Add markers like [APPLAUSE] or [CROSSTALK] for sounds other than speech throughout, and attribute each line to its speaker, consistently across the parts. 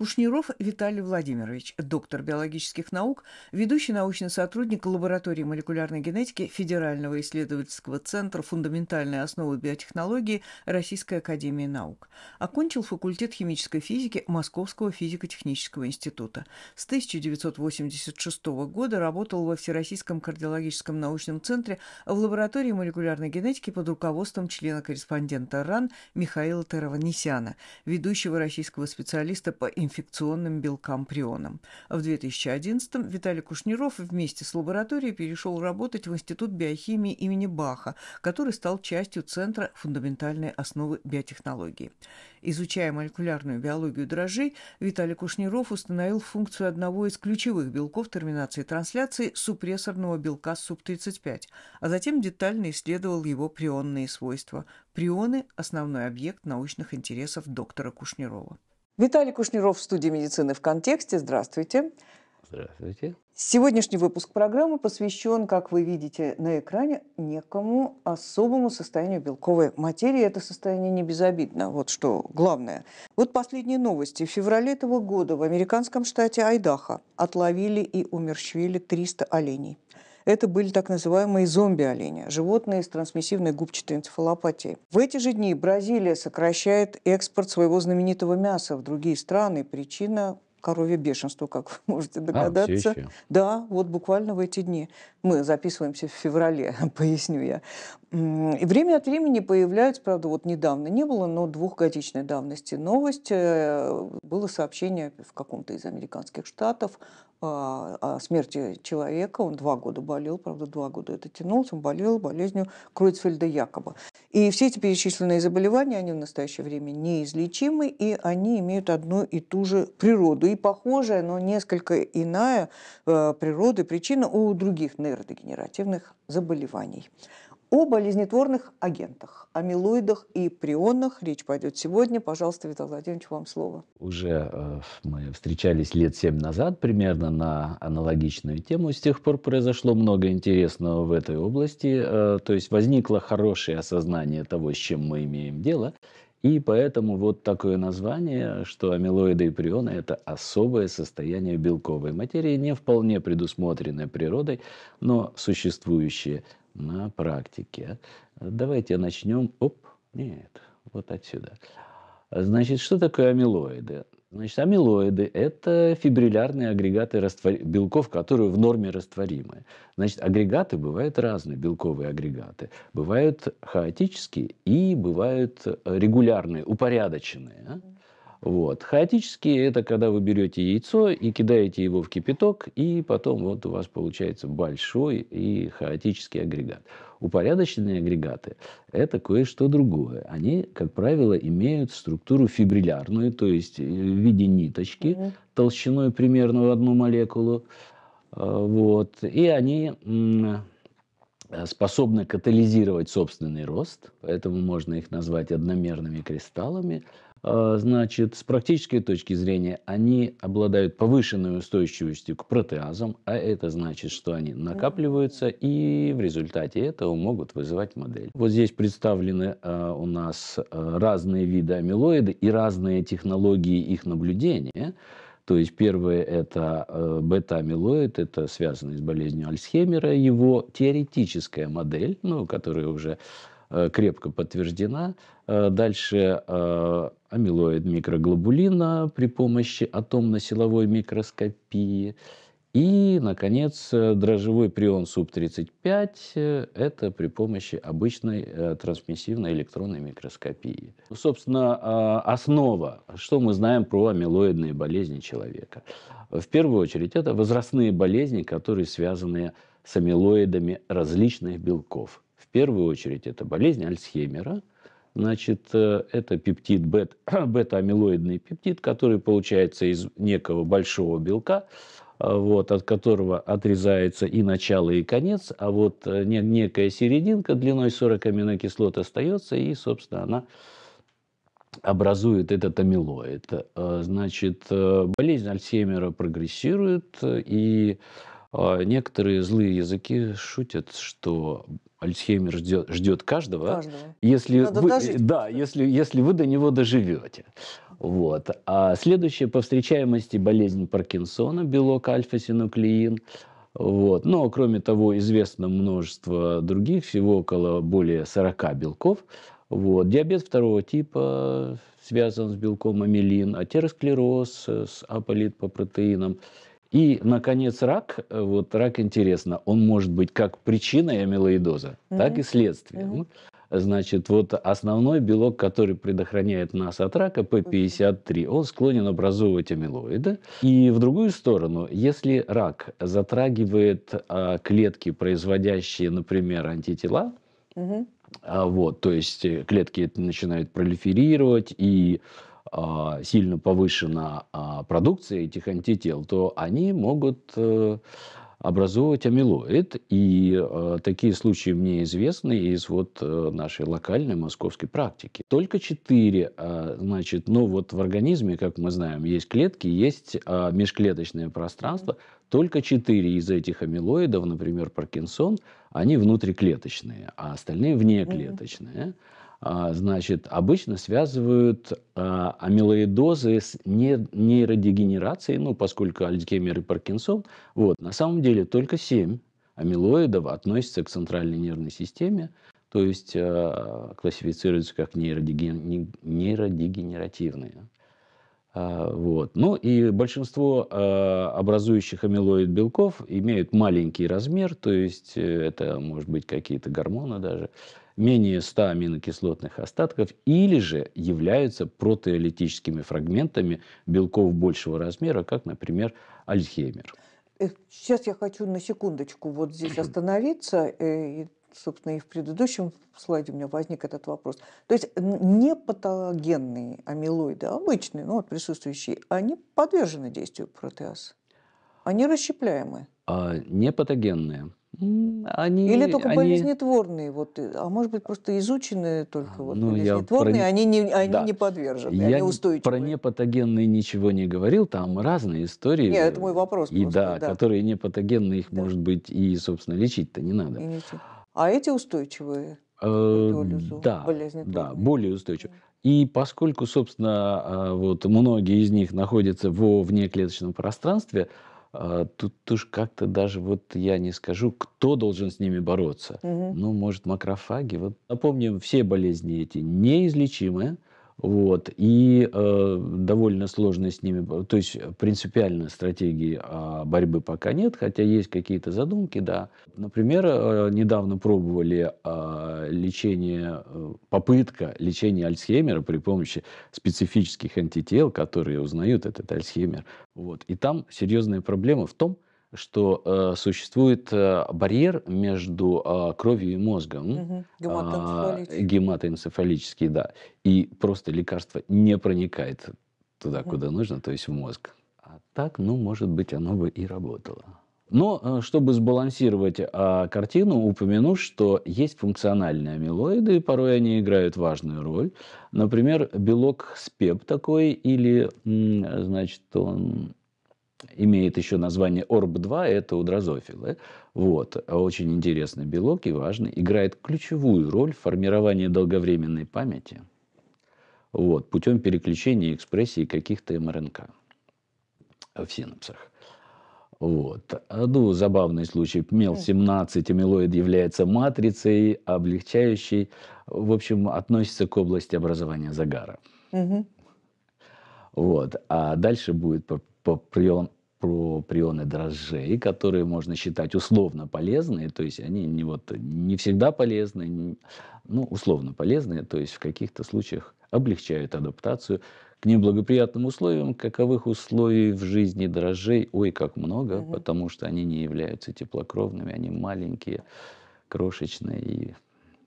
Speaker 1: Кушниров Виталий Владимирович, доктор биологических наук, ведущий научный сотрудник лаборатории молекулярной генетики Федерального исследовательского центра фундаментальной основы биотехнологии Российской академии наук. Окончил факультет химической физики Московского физико-технического института. С 1986 года работал во Всероссийском кардиологическом научном центре в лаборатории молекулярной генетики под руководством члена-корреспондента РАН Михаила Тараванесяна, ведущего российского специалиста по инфекционным инфекционным белкам прионам. В 2011-м Виталий Кушниров вместе с лабораторией перешел работать в Институт биохимии имени Баха, который стал частью Центра фундаментальной основы биотехнологии. Изучая молекулярную биологию дрожжей, Виталий Кушниров установил функцию одного из ключевых белков терминации трансляции супрессорного белка СУП-35, а затем детально исследовал его прионные свойства. Прионы – основной объект научных интересов доктора Кушнирова. Виталий Кушниров в студии медицины в контексте. Здравствуйте.
Speaker 2: Здравствуйте.
Speaker 1: Сегодняшний выпуск программы посвящен, как вы видите на экране, некому особому состоянию белковой материи. Это состояние не безобидно, вот что главное. Вот последние новости. В феврале этого года в американском штате Айдаха отловили и умерщвили 300 оленей. Это были так называемые зомби-олени, животные с трансмиссивной губчатой энцефалопатией. В эти же дни Бразилия сокращает экспорт своего знаменитого мяса в другие страны. Причина коровье бешенство, как вы можете а, догадаться. А, все еще. да, вот буквально в эти дни. Мы записываемся в феврале, [LAUGHS] поясню я. И время от времени появляются, правда, вот недавно не было, но двухгодичной давности новость. Э, было сообщение в каком-то из американских штатов а, а, смерти человека. Он два года болел, правда, два года это тянулось. Он болел болезнью Кройцфельда якобы. И все эти перечисленные заболевания, они в настоящее время неизлечимы, и они имеют одну и ту же природу. И похожая, но несколько иная э, природа и причина у других нейродегенеративных заболеваний. О болезнетворных агентах, амилоидах и прионах речь пойдет сегодня. Пожалуйста, Виталий Владимирович, вам слово.
Speaker 2: Уже э, мы встречались лет семь назад примерно на аналогичную тему. С тех пор произошло много интересного в этой области. Э, то есть возникло хорошее осознание того, с чем мы имеем дело. И поэтому вот такое название, что амилоиды и прионы – это особое состояние белковой материи, не вполне предусмотренное природой, но существующее на практике. Давайте начнем. Оп, нет, вот отсюда. Значит, что такое амилоиды? Значит, амилоиды – это фибриллярные агрегаты раствор... белков, которые в норме растворимы. Значит, агрегаты бывают разные, белковые агрегаты. Бывают хаотические и бывают регулярные, упорядоченные. А? Вот. хаотические это когда вы берете яйцо и кидаете его в кипяток, и потом вот у вас получается большой и хаотический агрегат. Упорядоченные агрегаты – это кое-что другое. Они, как правило, имеют структуру фибриллярную, то есть э, в виде ниточки mm-hmm. толщиной примерно в одну молекулу. А, вот. И они способны катализировать собственный рост, поэтому можно их назвать одномерными кристаллами – а, значит, с практической точки зрения, они обладают повышенной устойчивостью к протеазам, а это значит, что они накапливаются и в результате этого могут вызывать модель. Вот здесь представлены э, у нас а, разные виды амилоиды и разные технологии их наблюдения. То есть первое это бета-амилоид, это связанный с болезнью Альцгеймера, его теоретическая модель, ну, которая уже крепко подтверждена. Дальше амилоид микроглобулина при помощи атомно-силовой микроскопии. И, наконец, э, дрожжевой прион СУП-35 – э, это при помощи обычной э, трансмиссивной электронной микроскопии. Собственно, а, основа, что мы знаем про амилоидные болезни человека. В первую очередь, это возрастные болезни, которые связаны с амилоидами различных белков. В первую очередь, это болезнь Альцгеймера – Значит, э, это пептид бет, [CLEARS THROAT] бета-амилоидный пептид, который получается из некого большого белка, э, вот, от которого отрезается и начало, и конец, а вот э, некая серединка длиной 40 аминокислот остается, и, собственно, она образует этот амилоид. Значит, болезнь Альцгеймера прогрессирует, и а, некоторые злые языки шутят, что Альцхеймер ждет, ждет каждого, каждого. Если, Надо вы, дожить, да, если, если вы до него доживете. Вот. А следующее по встречаемости болезнь Паркинсона, белок альфа-синуклеин. Вот. Но, кроме того, известно множество других, всего около более 40 белков. Вот. Диабет второго типа связан с белком амилин, атеросклероз э, с аполитпопротеином. по и, наконец, рак. Э, вот рак интересно. Он может быть как причиной амилоидоза, mm-hmm. так и следствием. Mm-hmm. Значит, вот основной белок, который предохраняет нас от рака, P53, он склонен образовывать амилоиды. И в другую сторону, если рак затрагивает а, клетки, производящие, например, антитела, угу. а, вот, то есть э, клетки начинают пролиферировать и а, сильно повышена а, продукция этих антител, то они могут э, образовывать амилоид. И э, такие случаи мне известны из вот э, нашей локальной московской практики. Только четыре, а, значит, ну вот в организме, как мы знаем, есть клетки, есть межклеточное пространство. Только четыре из этих амилоидов, например, Паркинсон, они внутриклеточные, а остальные внеклеточные. Mm-hmm. А, значит, обычно связывают а, амилоидозы с нейродегенерацией, ну, поскольку Альцгеймер и Паркинсон. Вот, на самом деле только 7 амилоидов относятся к центральной нервной системе, то есть а, классифицируются как нейродеген... нейродегенеративные. Вот. Ну и большинство образующих амилоид белков имеют маленький размер, то есть э, это может быть какие-то гормоны даже менее 100 аминокислотных остатков или же являются протеолитическими фрагментами белков большего размера, как, например, Альцгеймер.
Speaker 1: Сейчас э, я хочу на секундочку вот здесь остановиться. Э, и, собственно, и в предыдущем слайде у меня возник этот вопрос. То есть не патогенные амилоиды, обычные, ну, вот присутствующие, они подвержены действию протеаз? Они расщепляемы?
Speaker 2: А, не патогенные. Они,
Speaker 1: Или только они... болезнетворные, вот, э, а может быть, просто изученные только вот, ну, болезнетворные, про... они, не, они да. не подвержены, я они устойчивы.
Speaker 2: про непатогенные ничего не говорил, там разные истории. Нет, это мой вопрос. И просто, да, да, которые непатогенные, их, да. может быть, и, собственно, лечить-то не надо. а эти
Speaker 1: устойчивые?
Speaker 2: Э, да, да, более устойчивые. И поскольку, собственно, а, вот многие из них находятся во внеклеточном пространстве, а, тут уж как-то даже вот я не скажу, кто должен с ними бороться. Угу. Ну, может, макрофаги. Вот напомним, все болезни эти неизлечимые, вот. И э, довольно сложно с ними, то есть принципиально стратегии а, борьбы пока нет, хотя есть какие-то задумки, да. Например, э, недавно пробовали а, э, лечение, попытка лечения Альцгеймера при помощи специфических антител, которые узнают этот Альцгеймер. Вот. И там серьезная проблема в том, что э, существует э, барьер между э, кровью и мозгом, э, гематоэнцефалический, да, и просто лекарство не проникает туда, куда нужно, то есть в мозг. А так, ну, может быть, оно бы и работало. Но э, чтобы сбалансировать а, картину, упомяну, что есть функциональные амилоиды, и порой они играют важную роль. Например, белок СПЕП такой, или, значит, он имеет еще название ОРБ-2, это у дрозофилы, Вот. Очень интересный белок и важный. Играет ключевую роль в формировании долговременной памяти вот, путем переключения экспрессии каких-то МРНК в синапсах. Вот. Ну, забавный случай. МЕЛ-17 амилоид является матрицей, облегчающей, в общем, относится к области образования загара. Угу. Вот. А дальше будет по про прионы дрожжей, которые можно считать условно полезные, то есть они не, вот, не всегда полезны, не, ну, условно полезные, то есть в каких-то случаях облегчают адаптацию к неблагоприятным условиям, каковых условий в жизни дрожжей, ой, как много, угу. потому что они не являются теплокровными, они маленькие, крошечные и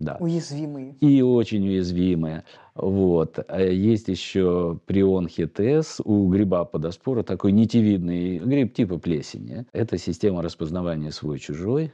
Speaker 2: да. Уязвимые. И очень уязвимые. Вот. А есть еще прионхитес, у гриба подоспора такой нитевидный гриб типа плесени. Это система распознавания свой-чужой.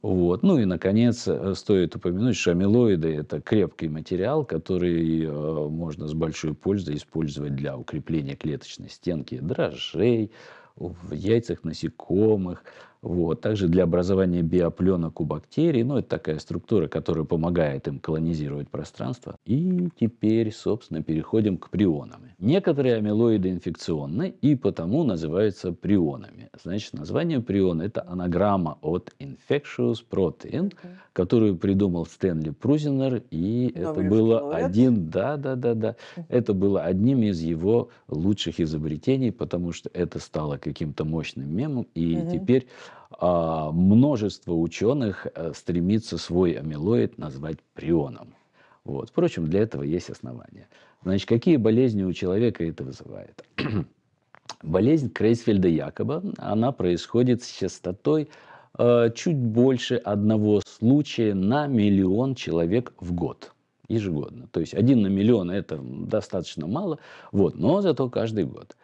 Speaker 2: Вот. Ну и, наконец, э, стоит упомянуть, что амилоиды – это крепкий материал, который э, можно с большой пользой использовать для укрепления клеточной стенки дрожжей, в яйцах насекомых, вот. Также для образования биопленок у бактерий, ну, это такая структура, которая помогает им колонизировать пространство. И теперь, собственно, переходим к прионам. Некоторые амилоиды инфекционны и потому называются прионами. Значит, название прион – это анаграмма от infectious protein, okay. которую придумал Стэнли Прузинер, и Нобелевский это было один, да, да, да, да, okay. это было одним из его лучших изобретений, потому что это стало каким-то мощным мемом, и uh-huh. теперь а, множество ученых э, стремится свой амилоид назвать прионом. Вот. Впрочем, для этого есть основания. Значит, какие болезни у человека это вызывает? [CLEARS THROAT] Болезнь Крейсфельда Якоба, она происходит с частотой э, чуть больше одного случая на миллион человек в год ежегодно. То есть один на миллион это достаточно мало, вот, но зато каждый год.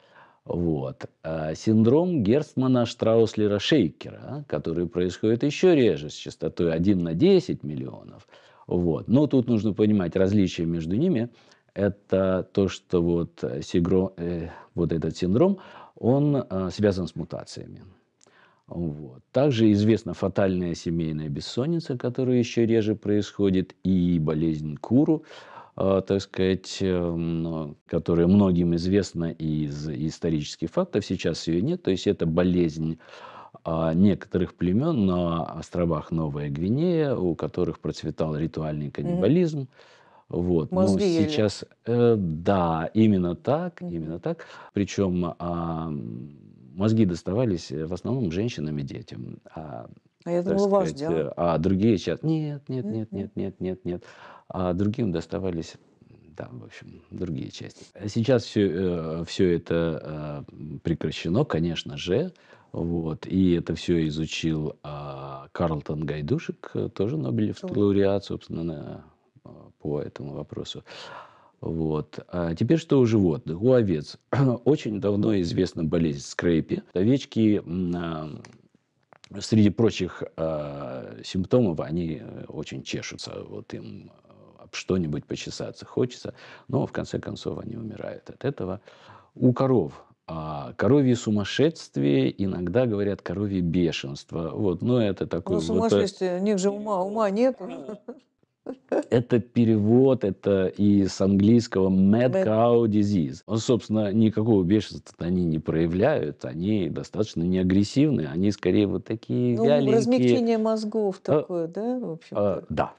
Speaker 2: Вот. А синдром Герцмана штраус Шейкера, который происходит еще реже, с частотой 1 на 10 миллионов. Вот. Но тут нужно понимать различия между ними. Это то, что вот, э, сигро, э, вот этот синдром, он э, связан с мутациями. Вот. Также известна фатальная семейная бессонница, которая еще реже происходит, и болезнь Куру – Э, так сказать, эм, которая многим известна из исторических фактов, сейчас ее нет. То есть это болезнь а, некоторых племен на островах Новая Гвинея, у которых процветал ритуальный каннибализм. Вот. Мозги ну, ели. сейчас, э, да, именно так, mm-hmm. именно так. Причем а, мозги доставались э, в основном женщинам и детям. А,
Speaker 1: а я думала, сказать, вождя. Э, а
Speaker 2: другие сейчас, нет,
Speaker 1: нет, нет, нет,
Speaker 2: нет, нет, нет а другим доставались да, в общем, другие части. Сейчас все, э, все это э, прекращено, конечно же. Вот. И это все изучил а, Карлтон Гайдушек, тоже Нобелевский лауреат, собственно, а, по этому вопросу. Вот. А теперь что у животных? У овец [CLEARS THROAT] очень давно известна болезнь скрепи. Овечки а, среди прочих симптомов они э, очень чешутся. Вот им что-нибудь почесаться хочется, но в конце концов они умирают от этого. У коров а, коровье сумасшествие, иногда говорят коровье бешенство. Вот, но ну, это ну, такое... Ну, сумасшествие,
Speaker 1: вот, у них же ума, ума нет.
Speaker 2: Это перевод, это и с английского mad, mad cow disease. Он, собственно, никакого бешенства они не проявляют, они достаточно неагрессивны, они скорее вот такие ну, вяленькие. размягчение
Speaker 1: мозгов а, такое, а, да, в общем-то?
Speaker 2: А, да,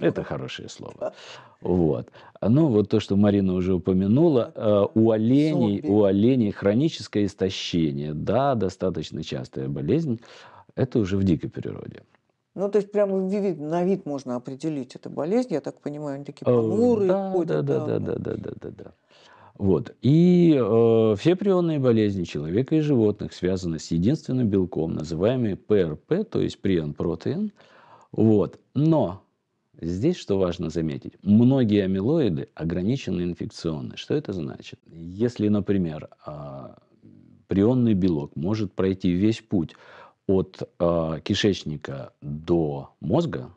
Speaker 2: это хорошее слово. Вот. Ну, вот то, что Марина уже упомянула, э, у оленей, у оленей хроническое истощение, да, достаточно частая болезнь, это уже в дикой природе.
Speaker 1: Ну, то есть прямо на вид можно определить эту болезнь, я так понимаю, они такие э, понурые да, ходят. Да, да, да,
Speaker 2: да, да, да, да, да. Вот. И э, все прионные болезни человека и животных связаны с единственным белком, называемым ПРП, то есть прион-протеин. Вот. Но Здесь что важно заметить? Многие амилоиды ограничены инфекционно. Что это значит? Если, например, а, прионный белок может пройти весь путь от а, кишечника до мозга,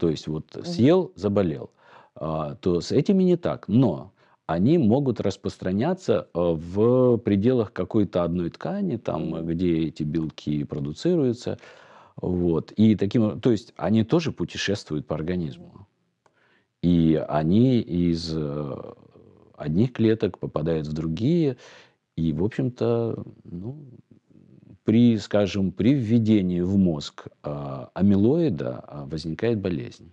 Speaker 2: то есть вот съел, заболел, а, то с этими не так. Но они могут распространяться в пределах какой-то одной ткани, там, где эти белки продуцируются. Вот. И таким, то есть они тоже путешествуют по организму. И они из э, одних клеток попадают в другие. И, в общем-то, ну, при, скажем, при введении в мозг а, амилоида а, возникает болезнь.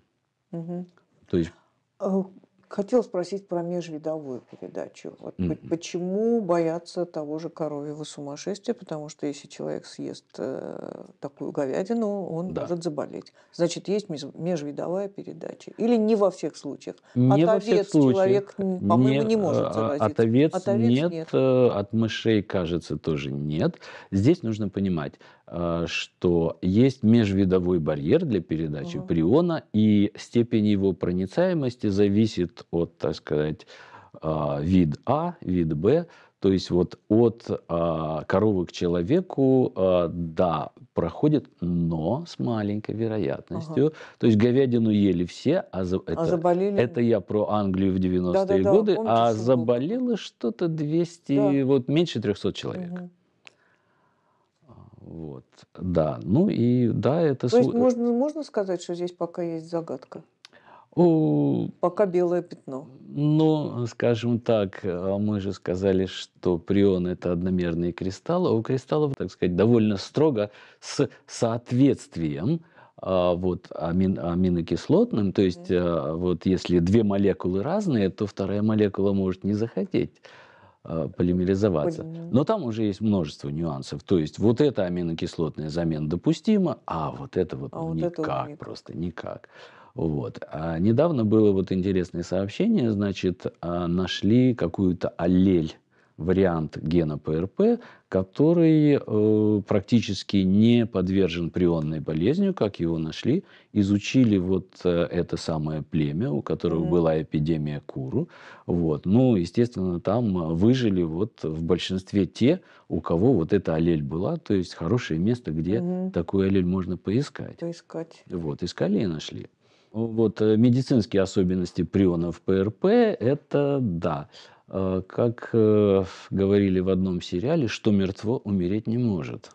Speaker 2: Угу. То есть
Speaker 1: э, Хотел спросить про межвидовую передачу. Вот mm-hmm. Почему бояться того же коровьего сумасшествия? Потому что если человек съест э, такую говядину, он да. может заболеть. Значит, есть межвидовая
Speaker 2: передача.
Speaker 1: Или не во всех случаях. Не от во овец всех случаях. человек, по-моему, не, не может э, заразиться. От овец, от овец нет, нет,
Speaker 2: э, от мышей, кажется, тоже нет. Здесь нужно понимать, Э, что есть межвидовой барьер для передачи угу. приона, и степень его проницаемости зависит от, так сказать, э, вид А, вид Б. То есть вот от э, коровы к человеку, да, проходит, но с маленькой вероятностью. Ага. То есть говядину ели все, а, за, а это, заболели... это я про Англию в 90-е да, да, годы, да, помните, а заболело что-то 200, да. вот меньше 300 человек. Угу. Вот, да. Ну и да, это... То есть можно,
Speaker 1: можно сказать, что здесь пока есть загадка?
Speaker 2: О, пока белое пятно. Ну, скажем так, э, мы же сказали, что прион – это одномерные кристаллы. У кристаллов, так сказать, довольно строго с соответствием а, вот амин, аминокислотным, то есть mm-hmm. вот если две молекулы разные, то вторая молекула может не захотеть а, полимеризоваться. Но там уже есть множество нюансов. То есть вот эта аминокислотная замена допустима, а вот это вот, а никак, это просто никак. Вот. А недавно было вот интересное сообщение, значит, а, нашли какую-то аллель вариант гена ПРП, который э, практически не подвержен прионной болезнью, как его нашли. Изучили вот э, это самое племя, у которого mm была эпидемия Куру. Вот. Ну, естественно, там э, выжили вот в большинстве те, у кого вот эта аллель была, то есть хорошее место, где mm такую аллель можно поискать. Поискать. Вот, искали и нашли. Вот э, медицинские особенности прионов ПРП – это да – Э, как э, говорили в одном сериале, что мертво умереть не может.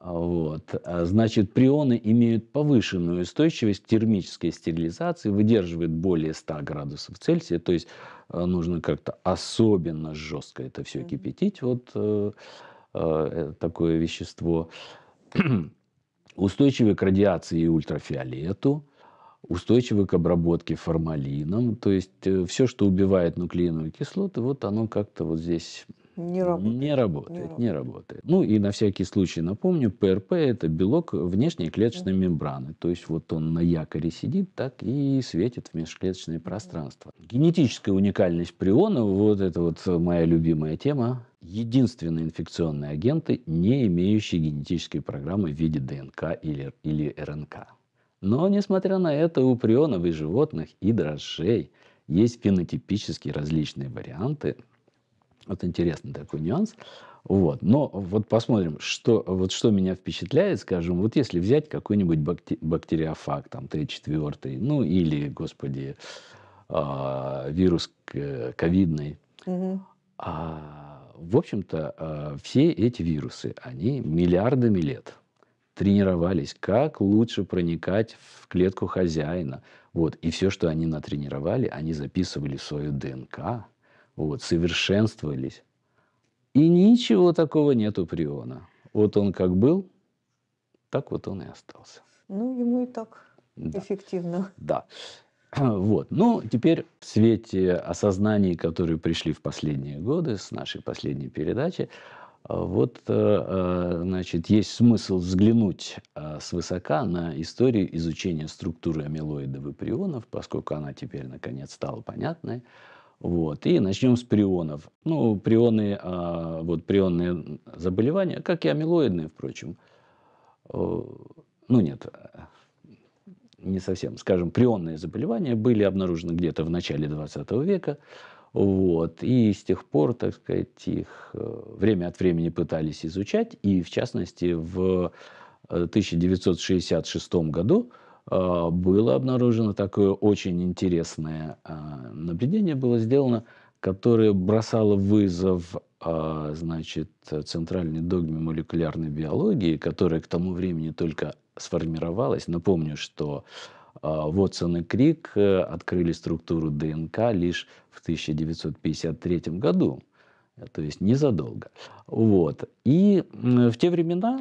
Speaker 2: А, вот. А, значит, прионы имеют повышенную устойчивость к термической стерилизации, выдерживают более 100 градусов Цельсия, то есть э, нужно как-то особенно жестко это все кипятить, вот э, э, такое вещество. [CLEARS THROAT] Устойчивы к радиации и ультрафиолету, устойчивы к обработке формалином. То есть э, все, что убивает нуклеиновые кислоты, вот оно как-то вот здесь не работает. Не работает, не работает. Ну и на всякий случай напомню, ПРП – это белок внешней клеточной мембраны. То есть вот он на якоре сидит, так и светит в межклеточное пространство. Генетическая уникальность приона – вот это вот моя любимая тема. Единственные инфекционные агенты, не имеющие генетической программы в виде ДНК или, или РНК. Но, несмотря на это, у прионов и животных, и дрожжей есть фенотипически различные варианты. Вот интересный такой нюанс. Вот. Но вот посмотрим, что, вот что меня впечатляет, скажем, вот если взять какой-нибудь бактери- бактериофаг, там, Т4, ну или, господи, э, вирус ковидный. Угу. А, в общем-то, э, все эти вирусы, они миллиардами лет – тренировались, как лучше проникать в клетку хозяина. Вот. И все, что они натренировали, они записывали в свою ДНК, вот, совершенствовались. И ничего такого нет у Приона. Вот он как был, так вот он и остался.
Speaker 1: Ну, ему и так да. эффективно.
Speaker 2: Да. [CLEARS THROAT] Вот. Ну, теперь в свете осознаний, которые пришли в последние годы с нашей последней передачи, вот, э, э, значит, есть смысл взглянуть э, свысока на историю изучения структуры амилоидов и прионов, поскольку она теперь, наконец, стала понятной. Вот. И начнем с прионов. Ну, прионы, вот прионные заболевания, как и амилоидные, впрочем. Ну, нет, не совсем. Скажем, прионные заболевания были обнаружены где-то в начале 20 века. Вот. И с тех пор, так сказать, их э, время от времени пытались изучать. И, в частности, в 1966 э, году э, было обнаружено такое очень интересное наблюдение, было сделано, которое бросало вызов значит, центральной догме молекулярной биологии, которая к тому времени только сформировалась. Напомню, что а, Вотсон и Крик э, открыли структуру ДНК лишь в 1953 году, э, то есть незадолго. Вот. И в те времена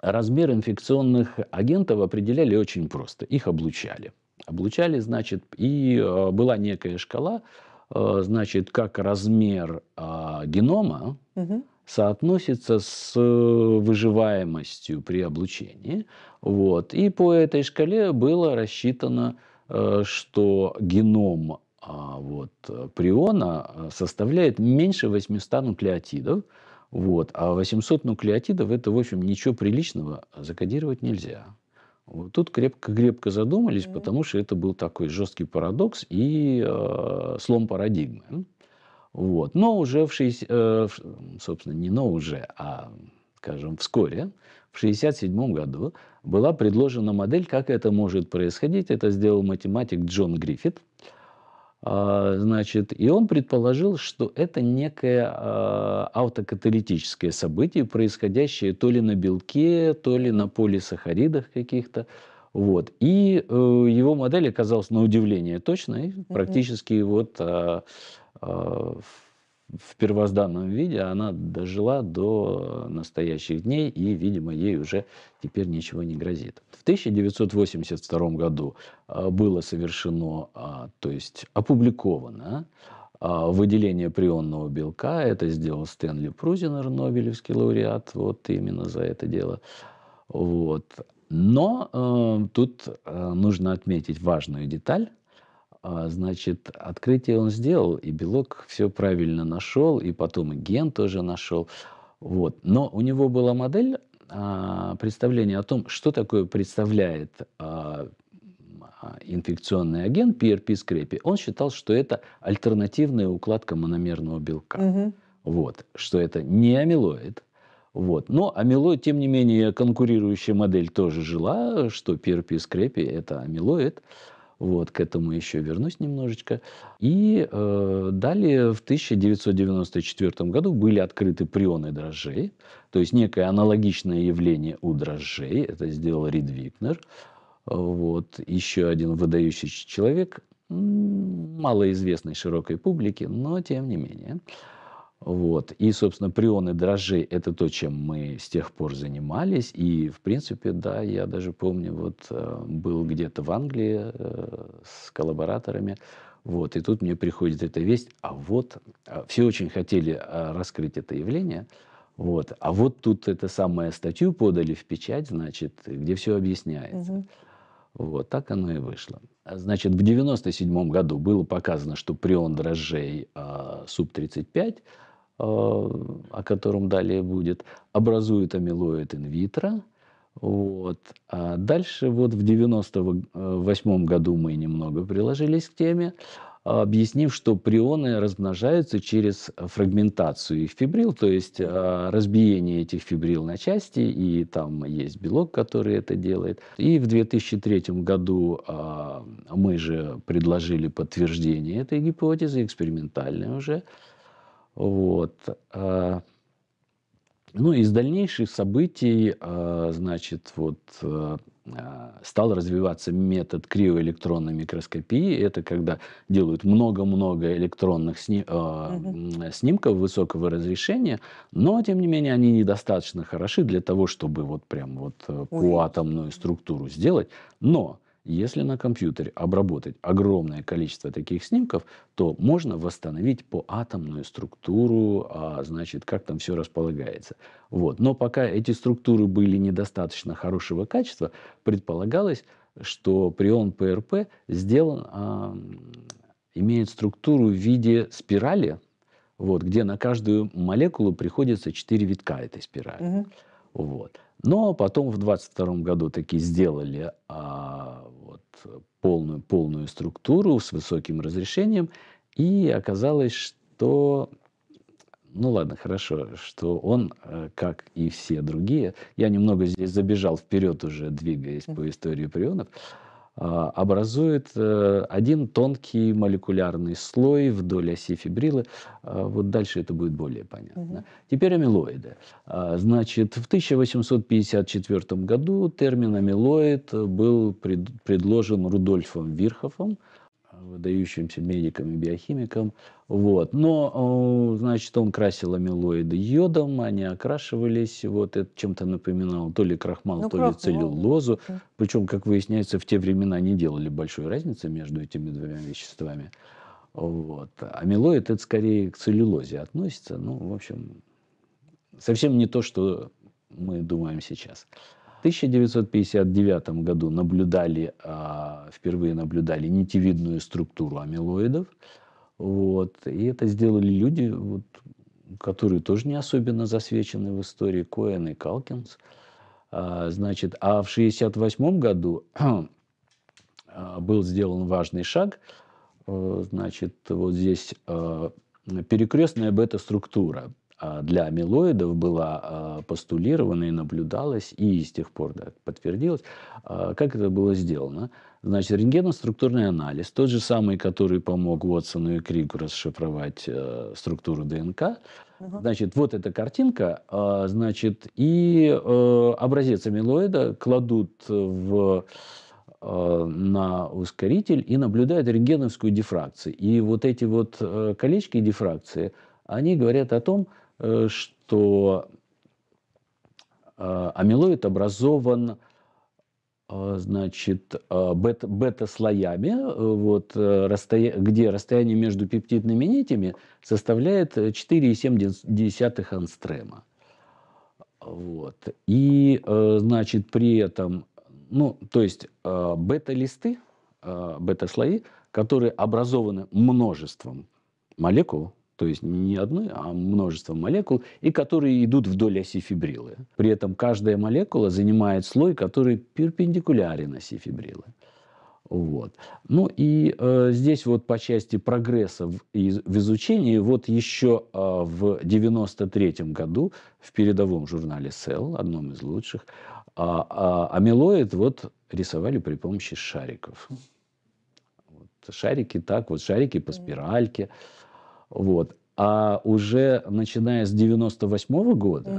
Speaker 2: размер инфекционных агентов определяли очень просто. Их облучали. Облучали, значит, и э, была некая шкала, значит, как размер а, генома, угу соотносится с э, выживаемостью при облучении. Вот. И по этой шкале было рассчитано, э, что геном а, вот, приона э, составляет меньше 800 нуклеотидов, вот, а 800 нуклеотидов – это, в общем, ничего приличного закодировать нельзя. Вот тут крепко-крепко задумались, mm-hmm. потому что это был такой жесткий парадокс и э, слом парадигмы. Вот. Но уже в шесть, Э, собственно, не но уже, а, скажем, вскоре, в 1967 году была предложена модель, как это может происходить. Это сделал математик Джон Гриффит. А, значит, и он предположил, что это некое а, автокаталитическое событие, происходящее то ли на белке, то ли на полисахаридах каких-то. Вот. И э, его модель оказалась на удивление точной, mm-hmm. практически вот... А, а, в первозданном виде, она дожила до настоящих дней, и, видимо, ей уже теперь ничего не грозит. В 1982 году а, было совершено, а, то есть опубликовано выделение прионного белка. Это сделал Стэнли Прузинер, Нобелевский лауреат, вот именно за это дело. Вот. Но э, тут э, нужно отметить важную деталь, а, значит, открытие он сделал, и белок все правильно нашел, и потом и ген тоже нашел. Вот. Но у него была модель а, представления о том, что такое представляет а, инфекционный агент PRP-скрепи. Он считал, что это альтернативная укладка мономерного белка. Угу. Вот. Что это не амилоид, вот. Но амилоид, тем не менее, конкурирующая модель тоже жила, что PRP-скрепи – это амилоид. Вот, к этому еще вернусь немножечко. И э, далее в 1994 году были открыты прионы дрожжей, то есть некое аналогичное явление у дрожжей. Это сделал Рид Викнер. Вот, еще один выдающийся человек, малоизвестный широкой публике, но тем не менее. Вот. И, собственно, прионы дрожжей – это то, чем мы с тех пор занимались. И, в принципе, да, я даже помню, вот э, был где-то в Англии э, с коллабораторами, вот, и тут мне приходит эта весть, а вот, а, все очень хотели э, раскрыть это явление, вот, а вот тут это самое статью подали в печать, значит, где все объясняется. Вот, так оно и вышло. Значит, в 1997 году было показано, что прион дрожжей а, суб-35 – Э, о котором далее будет, образует амилоид инвитро. Вот. А дальше вот в 98 году мы немного приложились к теме, объяснив, что прионы размножаются через фрагментацию их фибрил, то есть э, разбиение этих фибрил на части, и там есть белок, который это делает. И в 2003 году э, мы же предложили подтверждение этой гипотезы, экспериментальное уже, вот. А, ну, из дальнейших событий, а, значит, вот а, стал развиваться метод криоэлектронной микроскопии. Это когда делают много-много электронных сни... угу. снимков высокого разрешения, но, тем не менее, они недостаточно хороши для того, чтобы вот прям вот э, Ой. по атомную структуру сделать. Но если на компьютере обработать огромное количество таких снимков, то можно восстановить по атомную структуру, а значит, как там все располагается. Вот. Но пока эти структуры были недостаточно хорошего качества, предполагалось, что прион ПРП сделан, а, имеет структуру в виде спирали, вот, где на каждую молекулу приходится 4 витка этой спирали. Угу. Вот. Но потом в 22 году таки сделали а, полную, полную структуру с высоким разрешением, и оказалось, что ну ладно, хорошо, что он, э, как и все другие, я немного здесь забежал вперед уже, двигаясь по истории прионов, а, образует э, один тонкий молекулярный слой вдоль оси фибрилы. А, вот дальше это будет более понятно. Угу. Теперь амилоиды. А, значит, в 1854 году термин амилоид был предложен Рудольфом Вирхофом, выдающимся медиком и биохимиком. Вот. Но, э, значит, он красил амилоиды йодом, они окрашивались, вот это чем-то напоминало то ли крахмал, ну, то крахмал. ли целлюлозу. Да. Причем, как выясняется, в те времена не делали большой разницы между этими двумя веществами. Вот. Амилоид это скорее к целлюлозе относится. Ну, в общем, совсем не то, что мы думаем сейчас. 1959 году наблюдали, а, впервые наблюдали нитевидную структуру амилоидов. Вот, и это сделали люди, вот, которые тоже не особенно засвечены в истории, Коэн и Калкинс. А, значит, а в 1968 году а, был сделан важный шаг. Э, значит, вот здесь э, перекрестная бета-структура а, для амилоидов была а, постулирована и наблюдалась, и с тех пор да, подтвердилось. А, как это было сделано? Значит, рентгеноструктурный анализ, тот же самый, который помог Уотсону и Кригу расшифровать э, структуру ДНК. Значит, вот эта картинка, значит, и э, образец амилоида кладут в э, на ускоритель и наблюдают рентгеновскую дифракцию. И вот эти вот колечки дифракции, они говорят о том, Э, что э, амилоид образован э, значит, бета, бета-слоями, вот, расстоя... где расстояние между пептидными нитями составляет 4,7 ангстрема. Вот. И, значит, при этом, ну, то есть бета-листы, бета-слои, которые образованы множеством молекул, то есть не одной, а множество молекул, и которые идут вдоль оси фибрилы. При этом каждая молекула занимает слой, который перпендикулярен оси фибрилы. Вот. Ну и э, здесь вот по части прогресса в, из, в изучении, вот еще э, в 1993 году в передовом журнале Cell, одном из лучших, э, э, амилоид вот рисовали при помощи шариков. Вот, шарики так, вот шарики по спиральке. Mm вот. А уже начиная с 98 -го года угу.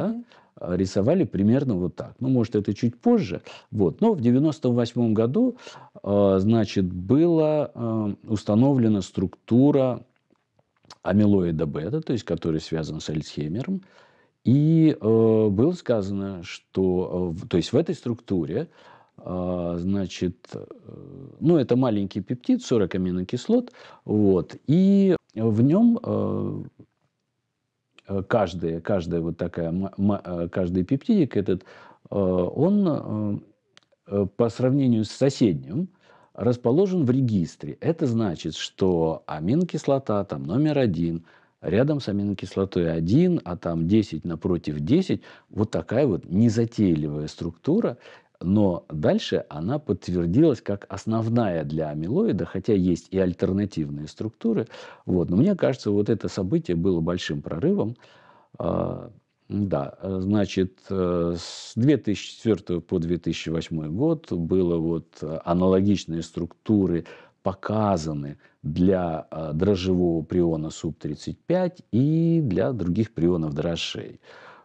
Speaker 2: да, рисовали примерно вот так. Ну, может, это чуть позже. Вот. Но в 98 году, а, значит, была а, установлена структура амилоида бета, то есть который связан с Альцхеймером, И э, было сказано, что э, то есть в этой структуре а, значит, э, ну, это маленький пептид, 40 аминокислот, вот, и в нем э, э, каждая, каждая вот такая, каждый пептидик этот, он по сравнению с соседним расположен в регистре. Это значит, что аминокислота там номер один – рядом с аминокислотой 1, а там 10 напротив 10, вот такая вот незатейливая структура, но дальше она подтвердилась как основная для амилоида, хотя есть и альтернативные структуры. Вот. Но мне кажется, вот это событие было большим прорывом. А, да, значит, э, с 2004 по 2008 год было вот э, аналогичные структуры показаны для э, дрожжевого приона СУП-35 и для других прионов дрожжей.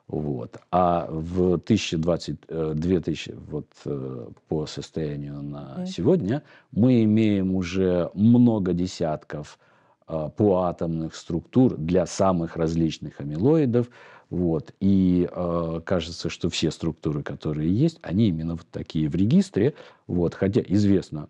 Speaker 2: Вот. А в 2020, 2000, э, вот э, по состоянию на mm. сегодня, мы имеем уже много десятков э, по атомных структур для самых различных амилоидов. Вот. И э, кажется, что все структуры, которые есть, они именно вот такие в регистре. Вот. Хотя известно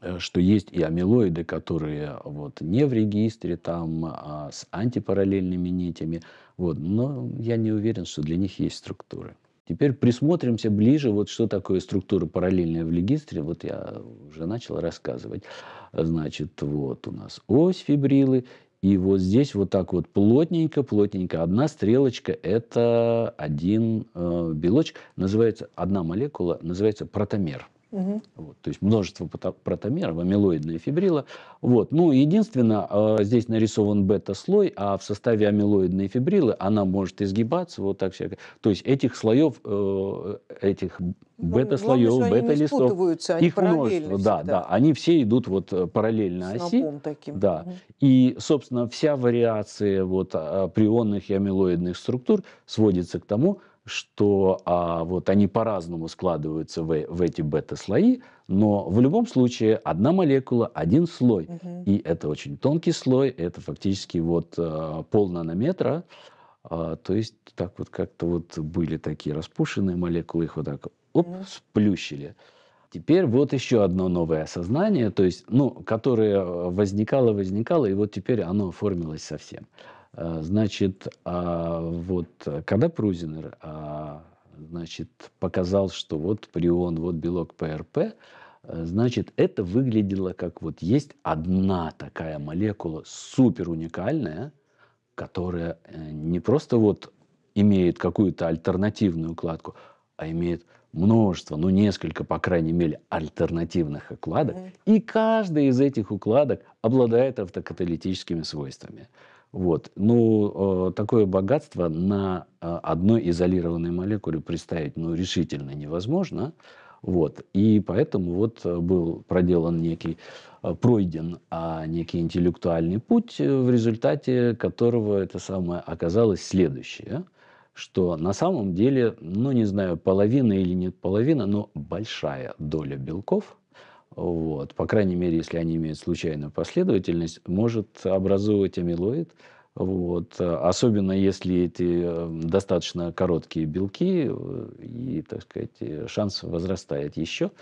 Speaker 2: Э, что есть и амилоиды, которые вот не в регистре, там а с антипараллельными нитями, вот, но я не уверен, что для них есть структуры. Теперь присмотримся ближе, вот что такое структура параллельная в регистре, вот я уже начал рассказывать. Значит, вот у нас ось фибрилы, и вот здесь вот так вот плотненько, плотненько. Одна стрелочка – это один э, белочек. Называется, одна молекула называется протомер. Угу. Вот, то есть множество протомеров, амилоидная фибрила. Вот. Ну, единственное, а, здесь нарисован бета-слой, а в составе амилоидной фибрилы она может изгибаться, вот так всякое. То есть этих слоев, э, этих ну, бета-слоев, бета-листов, их множество. Да, да, они все идут вот э, параллельно С оси. Таким. Да. Угу. И, собственно, вся вариация вот а, прионных и амилоидных структур сводится к тому, что а, вот они по-разному складываются в, в эти бета-слои, но в любом случае одна молекула, один слой. Угу. И это очень тонкий слой, это фактически вот а, пол нанометра. А, то есть так вот как-то вот были такие распушенные молекулы, их вот так оп, угу. сплющили. Теперь вот еще одно новое осознание, то есть, ну, которое э, возникало, возникало, и вот теперь оно оформилось совсем. Э, значит, а, вот э, когда Прузинер а, значит, показал, что вот прион, вот белок ПРП, э, значит, это выглядело как вот есть одна такая молекула супер уникальная, которая не просто вот имеет какую-то альтернативную укладку, а имеет множество, ну несколько, по крайней мере, альтернативных укладок, и каждая из этих укладок обладает автокаталитическими свойствами. Вот. Ну, э, такое богатство на э, одной изолированной молекуле представить ну, решительно невозможно. Вот. И поэтому вот э, был проделан некий, пройден а некий интеллектуальный путь, в результате которого это самое оказалось следующее, что на самом деле, ну не знаю, половина или нет половина, но большая доля белков – вот, по крайней мере, если они имеют случайную последовательность, может образовывать амилоид. Вот. Особенно если эти эм, достаточно короткие белки, э, и, так сказать, э, шанс возрастает еще.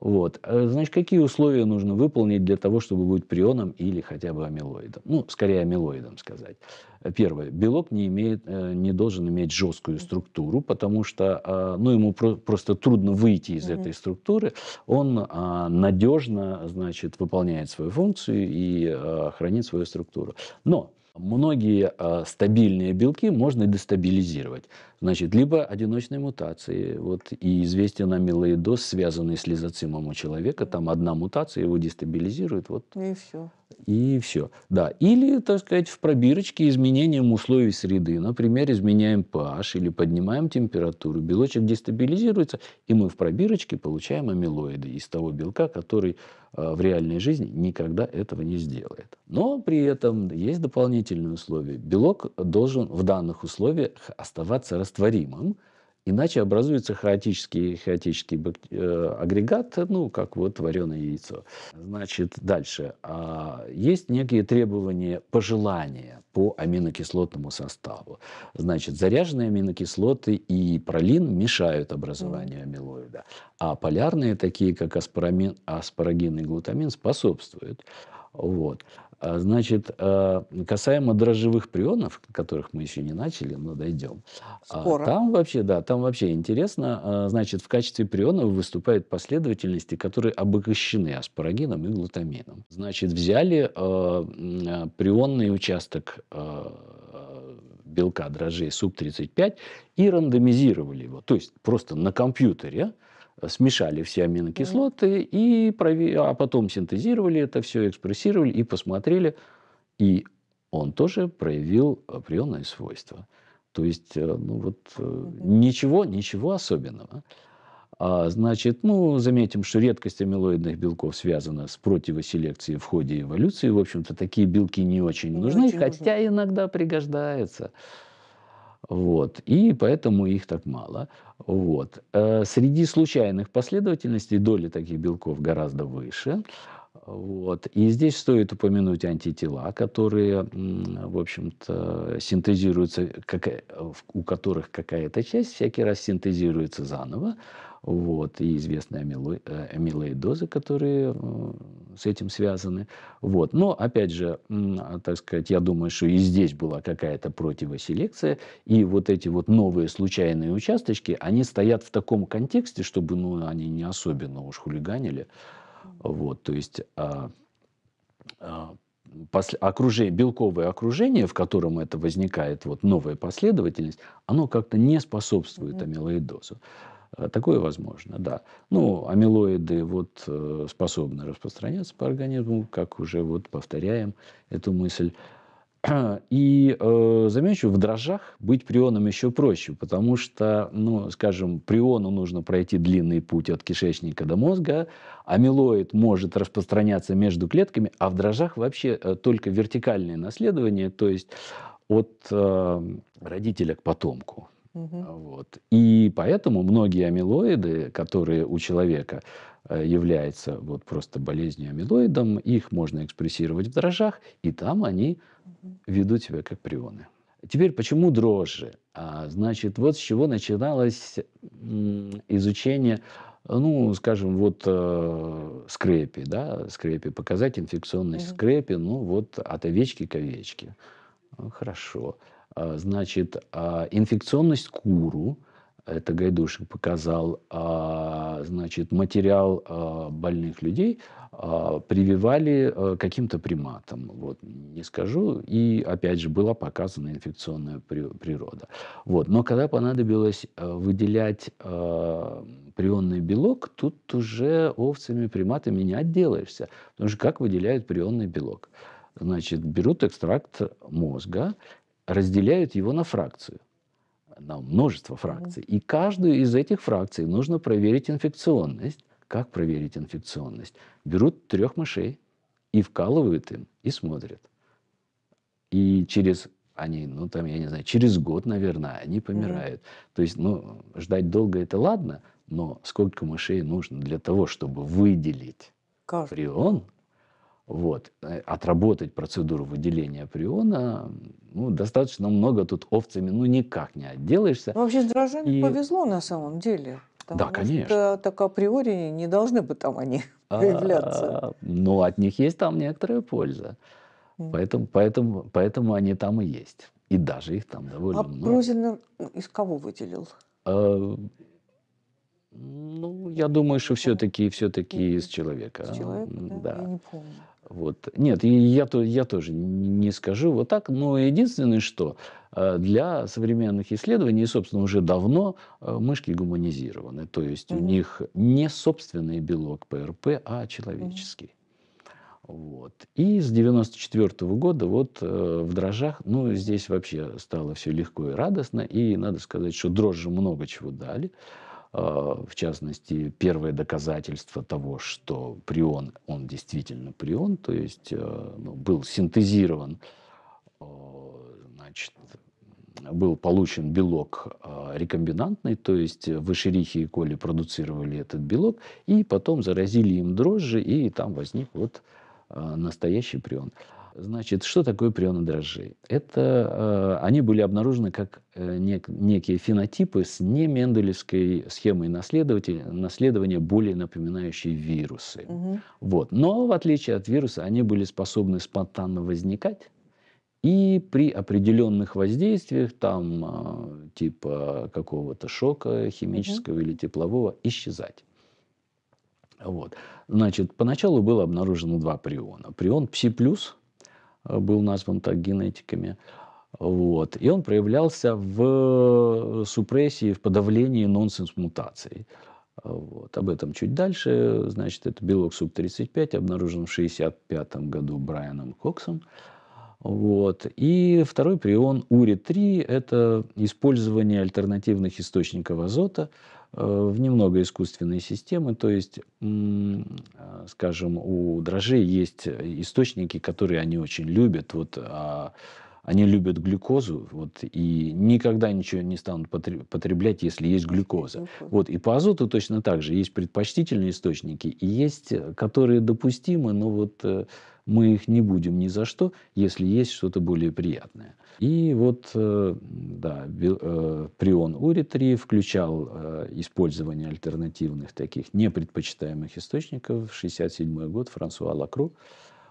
Speaker 2: Вот. Э, значит, какие условия нужно выполнить для того, чтобы быть прионом или хотя бы амилоидом? Ну, скорее амилоидом сказать. Первое. Белок не, имеет, э, не должен иметь жесткую структуру, потому что а, ну, ему про- просто трудно выйти из mm-hmm. этой структуры. Он а, надежно значит, выполняет свою функцию и а, хранит свою структуру. Но многие а, стабильные белки можно дестабилизировать. Значит, либо одиночные мутации. Вот и известен амилоидоз, связанный с лизоцимом у человека. Там одна мутация его дестабилизирует. Вот. И все. И все. Да. Или, так сказать, в пробирочке изменением условий среды. Например, изменяем pH или поднимаем температуру. Белочек дестабилизируется, и мы в пробирочке получаем амилоиды из того белка, который э, в реальной жизни никогда этого не сделает. Но при этом есть дополнительные условия. Белок должен в данных условиях оставаться растворимым, иначе образуется хаотический, хаотический э, агрегат, ну, как вот вареное яйцо. Значит, дальше. А, есть некие требования, пожелания по аминокислотному составу. Значит, заряженные аминокислоты и пролин мешают образованию амилоида, а полярные, такие как аспарамин, аспарагин и глутамин, способствуют. Вот. А, значит, а, касаемо дрожжевых прионов, которых мы еще не начали, но дойдем. А, Скоро. Там вообще, да, там вообще интересно. Значит, в качестве прионов выступают последовательности, которые обогащены аспарагином и глутамином. Значит, взяли прионный участок белка дрожжей СУП-35 и рандомизировали его. То есть просто на компьютере смешали все аминокислоты, и прове... а потом синтезировали это все, экспрессировали и посмотрели. И он тоже проявил определенные свойства. То есть, э, ну вот, э, ничего, ничего особенного. А, значит, ну, заметим, что редкость амилоидных белков связана с противоселекцией в ходе эволюции. В общем-то, такие белки не очень не нужны, очень хотя иногда пригождаются. Вот. И поэтому их так мало. Вот. Э, среди случайных последовательностей доля таких белков гораздо выше. Вот. И здесь стоит упомянуть антитела, которые, в общем-то, синтезируются, как, э, у которых какая-то часть всякий раз синтезируется заново вот, и известные амилоидозы, э, которые э, с этим связаны. Вот. Но, опять же, а, так сказать, я думаю, что и здесь была какая-то противоселекция, и вот эти вот новые случайные участочки, они стоят в таком контексте, чтобы ну, они не особенно уж хулиганили. Вот, то есть а, а, после, окружение, белковое окружение, в котором это возникает вот новая последовательность, оно как-то не способствует амилоидозу. А, такое возможно, да. Ну, амилоиды вот э, способны распространяться по организму, как уже вот повторяем эту мысль. [CLEARS THROAT] И э, замечу, в дрожжах быть прионом еще проще, потому что, ну, скажем, приону нужно пройти длинный путь от кишечника до мозга, амилоид может распространяться между клетками, а в дрожжах вообще э, только вертикальное наследование, то есть от э, родителя к потомку. Угу. Вот. И поэтому многие амилоиды, которые у человека э, являются вот просто болезнью амилоидом, их можно экспрессировать в дрожжах, и там они угу. ведут себя как прионы. Теперь почему дрожжи? А, значит, вот с чего начиналось изучение, ну, скажем, вот э, скрепи, да, скрепи, показать инфекционность угу. скрепи, ну, вот от овечки к овечке. Ну, хорошо. А, значит, а, инфекционность куру, это Гайдушек показал, а, значит, материал больных людей прививали каким-то приматам, вот, не скажу, и, опять же, была показана инфекционная природа. Вот, но когда понадобилось выделять прионный белок, тут уже овцами, приматами не отделаешься, потому что как выделяют прионный белок? Значит, берут экстракт мозга разделяют его на фракцию, на множество фракций. И каждую из этих фракций нужно проверить инфекционность. Как проверить инфекционность? Берут трех мышей и вкалывают им, и смотрят. И через они, ну там, я не знаю, через год, наверное, они помирают. Mm-hmm. То есть, ну, ждать долго это ладно, но сколько мышей нужно для того, чтобы выделить Каждый. фреон, вот. Э, отработать процедуру выделения приона ну, достаточно много тут овцами, ну, никак не отделаешься. Но ну, вообще с дрожжами и... повезло
Speaker 1: на самом деле. Да, конечно. Что, так априори не должны бы там они а, появляться.
Speaker 2: Но ну, от них есть там некоторая польза. Поэтому, поэтому, поэтому они там и есть. И даже их там довольно а много.
Speaker 1: Брозельнер ну, из кого выделил?
Speaker 2: Э, ну, я думаю, что все-таки все-таки из человека. Из а, человека, да? да. Я не помню. Вот. Нет, я, я тоже не скажу вот так, но единственное, что а, для современных исследований, собственно, уже давно а, мышки гуманизированы. То есть mm-hmm. у них не собственный белок ПРП, а человеческий. Mm-hmm. Вот. И с 94 -го года вот э, в дрожжах, ну, здесь вообще стало все легко и радостно. И надо сказать, что дрожжи много чего дали. Э, а, в частности, первое доказательство того, что прион, он действительно прион, то есть а, ну, был синтезирован, а, значит, был получен белок рекомбинантный, то есть э, в Эшерихе и Коле продуцировали этот белок, и потом заразили им дрожжи, и там возник вот настоящий прион. Значит, что такое прионы дрожжей? Это э, они были обнаружены как э, нек, некие фенотипы с не менделевской схемой наследования, более напоминающие вирусы. Угу. Вот. Но в отличие от вируса, они были способны спонтанно возникать. И при определенных воздействиях, там э, типа какого-то шока химического угу. или теплового, исчезать. Вот. Значит, поначалу было обнаружено два приона. Прион пси плюс Э, был назван так генетиками. Вот. И он проявлялся в э, супрессии, в подавлении нонсенс-мутаций. Э, вот. Об этом чуть дальше. Значит, это белок СУП-35, обнаружен в 1965 году Брайаном Коксом. Вот. И второй прион УРИ-3 – это использование альтернативных источников азота – Э, в немного искусственные системы, то есть, э, скажем, у дрожжей есть э, источники, которые они очень любят. Вот а, они любят глюкозу, вот, и никогда ничего не станут потреблять, если есть глюкоза. Вот, и по азоту точно так же. Есть предпочтительные источники, и есть, которые допустимы, но вот мы их не будем ни за что, если есть что-то более приятное. И вот, э, да, прион Уритри э, включал э, использование альтернативных таких непредпочитаемых источников. 1967 год, Франсуа Лакру.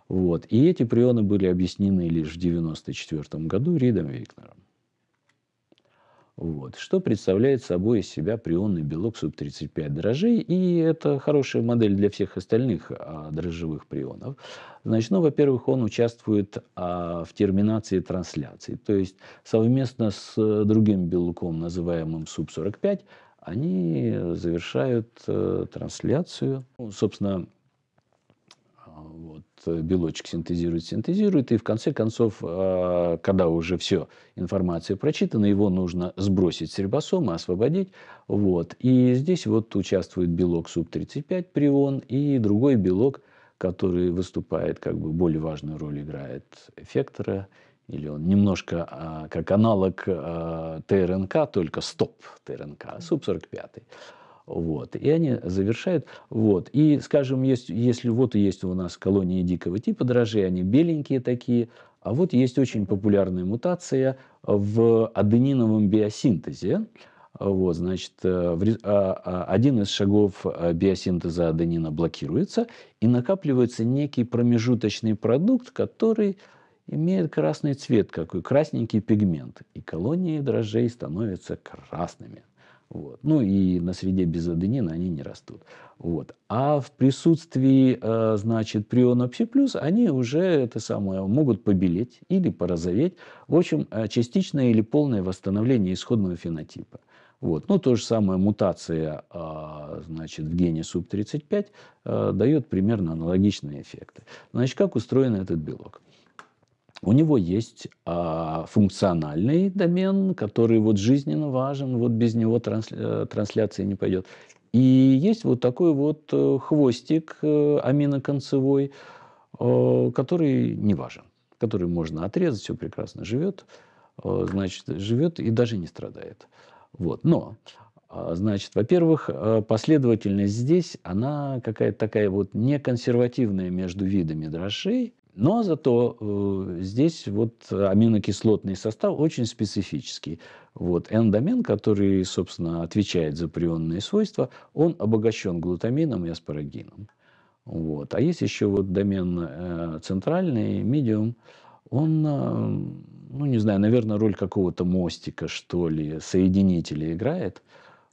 Speaker 2: Вот. И эти прионы были объяснены лишь в 1994 году Ридом Викнером. Вот. Что представляет собой из себя прионный белок СУП-35 дрожжей, и это хорошая модель для всех остальных а, дрожжевых прионов. Значит, ну, во-первых, он участвует а, в терминации трансляции, то есть совместно с э, другим белком, называемым СУП-45, они э, завершают а, трансляцию. Ну, собственно, Э, белочек синтезирует, синтезирует, и в конце концов, а, когда уже все, информация прочитана, его нужно сбросить с рибосома, освободить. Вот. И здесь вот участвует белок СУП-35 прион и другой белок, который выступает, как бы более важную роль играет эффектора, или он немножко а, как аналог а, ТРНК, только стоп ТРНК, СУП-45. Вот. И они завершают. Вот. И, скажем, есть, если вот есть у нас колонии дикого типа дрожжей, они беленькие такие, а вот есть очень популярная мутация в адениновом биосинтезе. Вот, значит, э, а, а, один из шагов э, биосинтеза аденина блокируется, и накапливается некий промежуточный продукт, который имеет красный цвет, какой красненький пигмент, и колонии дрожжей становятся красными. Вот. Ну и на среде без аденина они не растут. Вот. А в присутствии, э, значит, прионопси плюс, они уже это самое, могут побелеть или порозоветь. В общем, э, частичное или полное восстановление исходного фенотипа. Вот. Ну, то же самое мутация а, значит, в гене СУП-35 э, дает примерно аналогичные эффекты. Значит, как устроен этот белок? у него есть а, функциональный домен, который вот жизненно важен, вот без него трансля, э, трансляция не пойдет. И есть вот такой вот э, хвостик э, аминоконцевой, который не важен, который можно отрезать, все прекрасно живет, значит, живет и даже не страдает. Вот. Но, а, значит, во-первых, последовательность здесь, она какая-то такая вот неконсервативная между видами дрожжей – но зато э, здесь вот аминокислотный состав очень специфический. Вот эндомен, который, собственно, отвечает за прионные свойства, он обогащен глутамином и аспарагином. Вот. А есть еще вот домен э, центральный, медиум, он, э, ну не знаю, наверное, роль какого-то мостика, что ли, соединителя играет.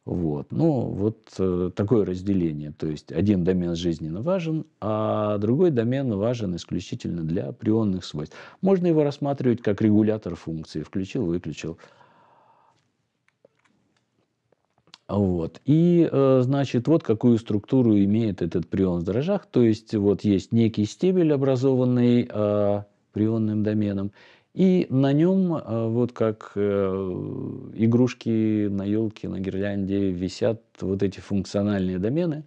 Speaker 2: Вот. Ну, вот э, такое разделение. То есть один домен жизненно важен, а другой домен важен исключительно для прионных свойств. Можно его рассматривать как регулятор функции. Включил, выключил. Вот. И, э, значит, вот какую структуру имеет этот прион в дрожжах. То есть вот есть некий стебель, образованный э, прионным доменом, и на нем, э, вот как э, игрушки на елке, на гирлянде висят вот эти функциональные домены.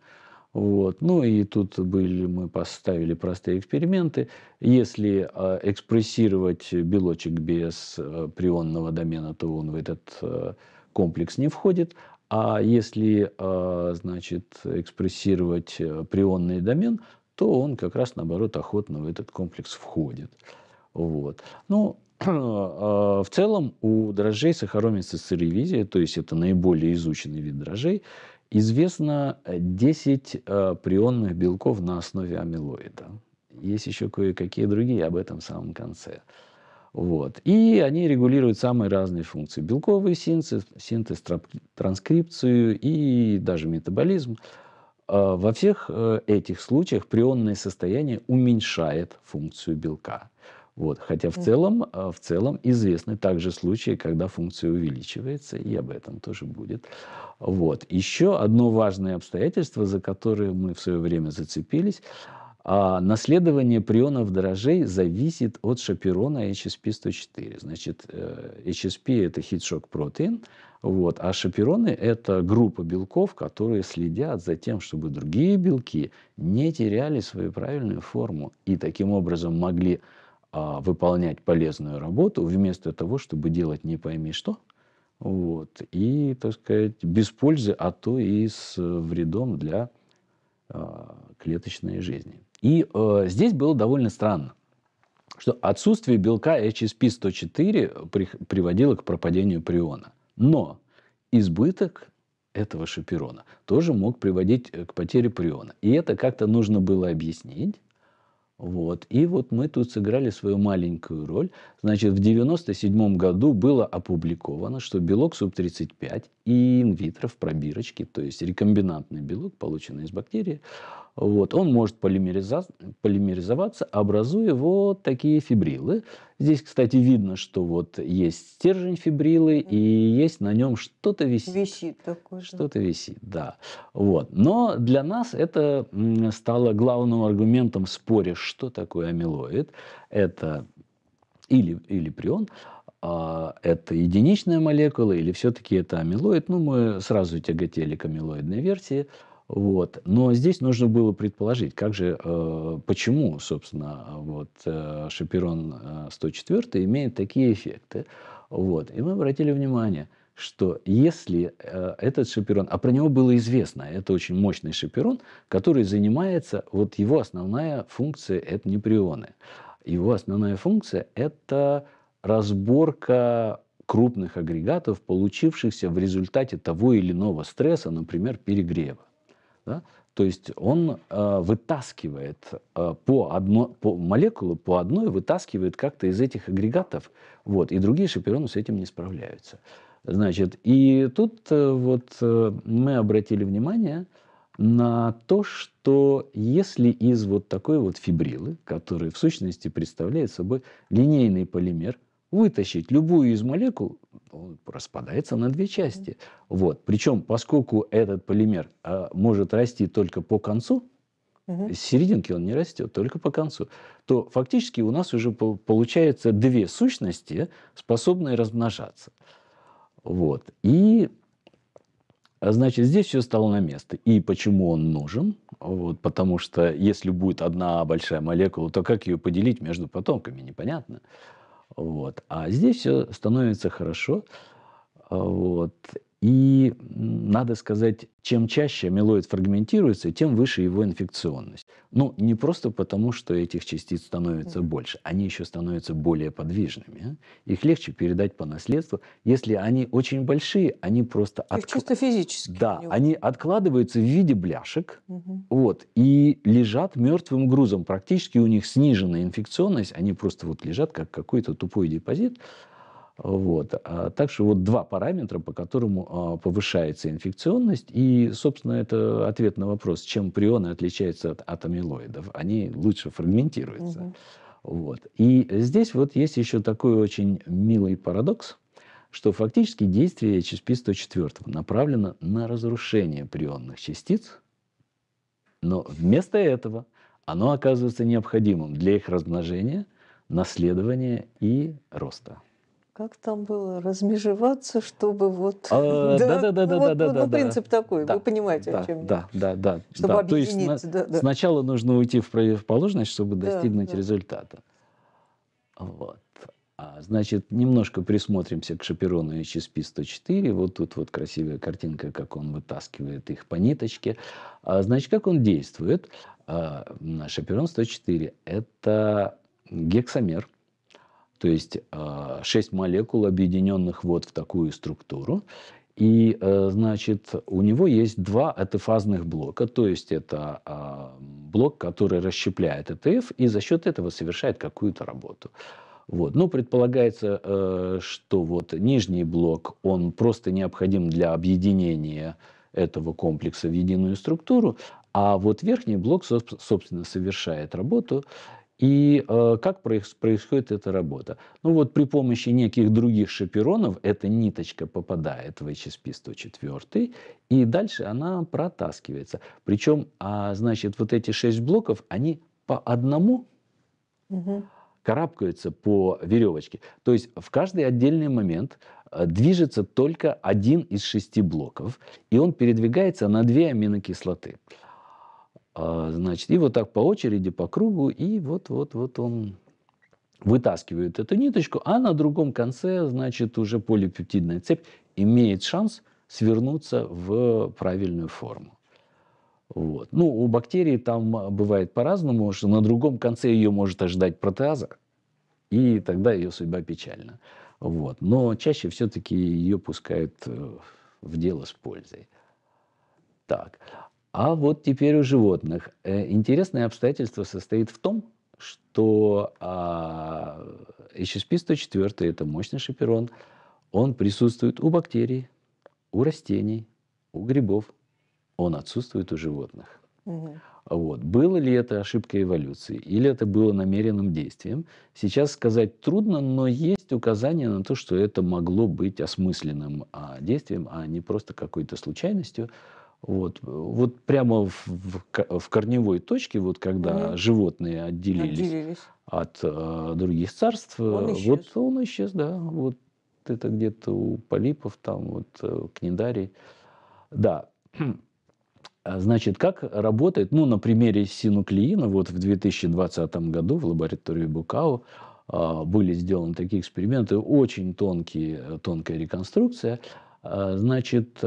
Speaker 2: Вот. Ну и тут были, мы поставили простые эксперименты. Если э, экспрессировать белочек без прионного домена, то он в этот комплекс не входит. А если значит, экспрессировать прионный домен, то он как раз наоборот охотно в этот комплекс входит. Вот. Ну, [CLEARS THROAT] а, в целом у дрожжей сахаромицы сыревизия, то есть это наиболее изученный вид дрожжей, известно 10 а, прионных белков на основе амилоида. Есть еще кое-какие другие, об этом в самом конце. Вот. И они регулируют самые разные функции. Белковый синтез, синтез транскрипцию и даже метаболизм. А, во всех э, этих случаях прионное состояние уменьшает функцию белка. Вот. Хотя в целом, а, в целом известны также случаи, когда функция увеличивается, и об этом тоже будет. Вот. Еще одно важное обстоятельство, за которое мы в свое время зацепились, а, наследование прионов дрожжей зависит от шаперона HSP-104. Значит, HSP э, – это хитшок протеин, вот, а шапероны – это группа белков, которые следят за тем, чтобы другие белки не теряли свою правильную форму и таким образом могли а, выполнять полезную работу, вместо того, чтобы делать не пойми что, вот, и, так сказать, без пользы, а то и с вредом для а, клеточной жизни. И а, здесь было довольно странно, что отсутствие белка HSP-104 при, приводило к пропадению приона. Но избыток этого шаперона тоже мог приводить э, к потере приона. И это как-то нужно было объяснить вот. И вот мы тут сыграли свою маленькую роль. Значит, в 1997 году было опубликовано, что белок СУП-35 и инвитро в пробирочке, то есть рекомбинантный белок, полученный из бактерии, вот. Он может полимеризоваться, образуя вот такие фибрилы. Здесь, кстати, видно, что вот есть стержень фибрилы, и есть на нем что-то висит. Висит такое. Что-то висит, да. Вот. Но для нас это стало главным аргументом в споре, что такое амилоид. Это или, или прион, а это единичная молекула или все-таки это амилоид. Ну, мы сразу тяготели к амилоидной версии – вот. Но здесь нужно было предположить, как же, э, почему, собственно, вот, э, Шаперон 104 э, имеет такие эффекты. Вот. И мы обратили внимание, что если э, этот шаперон, а про него было известно, это очень мощный шаперон, который занимается, вот его основная функция – это не Его основная функция – это разборка крупных агрегатов, получившихся в результате того или иного стресса, например, перегрева. Да? То есть он э, вытаскивает э, по одно, по молекулу по одной вытаскивает как-то из этих агрегатов, вот, и другие шапероны с этим не справляются. Значит, и тут э, вот э, мы обратили внимание на то, что если из вот такой вот фибрилы, который в сущности представляет собой линейный полимер, вытащить любую из молекул, он ну, распадается на две части. Вот. Причем, поскольку этот полимер а, может расти только по концу, с серединки он не растет, только по концу, то фактически у нас уже получается две сущности, способные размножаться. Вот. И Значит, здесь все стало на место. И почему он нужен? Вот, потому что если будет одна большая молекула, то как ее поделить между потомками? Непонятно. Угу. Вот. А здесь все становится хорошо. Вот. И надо сказать, чем чаще амилоид фрагментируется, тем выше его инфекционность. Ну, не просто потому, что этих частиц становится больше, они еще становятся более подвижными. А их легче передать по наследству. Если они очень большие, они просто... Их чисто физически. Да, они откладываются в виде бляшек угу. вот, и лежат мертвым грузом. Практически у них снижена инфекционность, они просто вот лежат как какой-то тупой депозит. Вот. А также вот два параметра, по которым а, повышается инфекционность. И, собственно, это ответ на вопрос, чем прионы отличаются от, от Они лучше фрагментируются. Угу. Вот. И здесь вот есть еще такой очень милый парадокс, что фактически действие HSP-104 направлено на разрушение прионных частиц, но вместо этого оно оказывается необходимым для их размножения, наследования и роста
Speaker 1: как там было, размежеваться, чтобы вот... А, [LAUGHS] да, ну, да, да, да, вот, да, да, вот, да. Ну, да, принцип да, такой, да, вы понимаете, да, о чем
Speaker 2: да, я. Да, да, да. Чтобы да. объединить. То есть, да, да. Сначала нужно уйти в противоположность, чтобы да, достигнуть да. результата. Вот. А, значит, немножко присмотримся к шаперону HSP-104. Вот тут вот красивая картинка, как он вытаскивает их по ниточке. А, значит, как он действует? А, шаперон 104 – это гексомер – то есть 6 а, молекул, объединенных вот в такую структуру. И, э, значит, у него есть два атофазных блока, то есть это а, блок, который расщепляет АТФ и за счет этого совершает какую-то работу. Вот. Ну, предполагается, э, что вот нижний блок, он просто необходим для объединения этого комплекса в единую структуру, а вот верхний блок, собственно, совершает работу и э, как происходит эта работа? Ну вот при помощи неких других шаперонов эта ниточка попадает в HSP-104, и дальше она протаскивается. Причем, а, значит, вот эти шесть блоков, они по одному угу. карабкаются по веревочке. То есть в каждый отдельный момент э, движется только один из шести блоков, и он передвигается на две аминокислоты. А, значит, и вот так по очереди, по кругу, и вот-вот-вот он вытаскивает эту ниточку, а на другом конце, значит, уже полипептидная цепь имеет шанс свернуться в правильную форму. Вот. Ну, у бактерий там бывает по-разному, что на другом конце ее может ожидать протеаза, и тогда ее судьба печальна. Вот. Но чаще все-таки ее пускают э, в дело с пользой. Так. А вот теперь у животных. Э, интересное обстоятельство состоит в том, что а, HSP-104 – это мощный шаперон. Он присутствует у бактерий, у растений, у грибов. Он отсутствует у животных. Угу. Вот. Было ли это ошибка эволюции или это было намеренным действием, сейчас сказать трудно, но есть указания на то, что это могло быть осмысленным а, действием, а не просто какой-то случайностью. Вот, вот прямо в, в, в корневой точке, вот когда угу. животные отделились, отделились. от э, других царств, э, он вот он исчез, да. Вот это где-то у полипов, там вот э, кнедарий, Да. А значит, как работает, ну, на примере синуклеина, вот в 2020 году в лаборатории Букау э, а, были сделаны такие эксперименты, очень тонкие, э, тонкая реконструкция. Э, значит,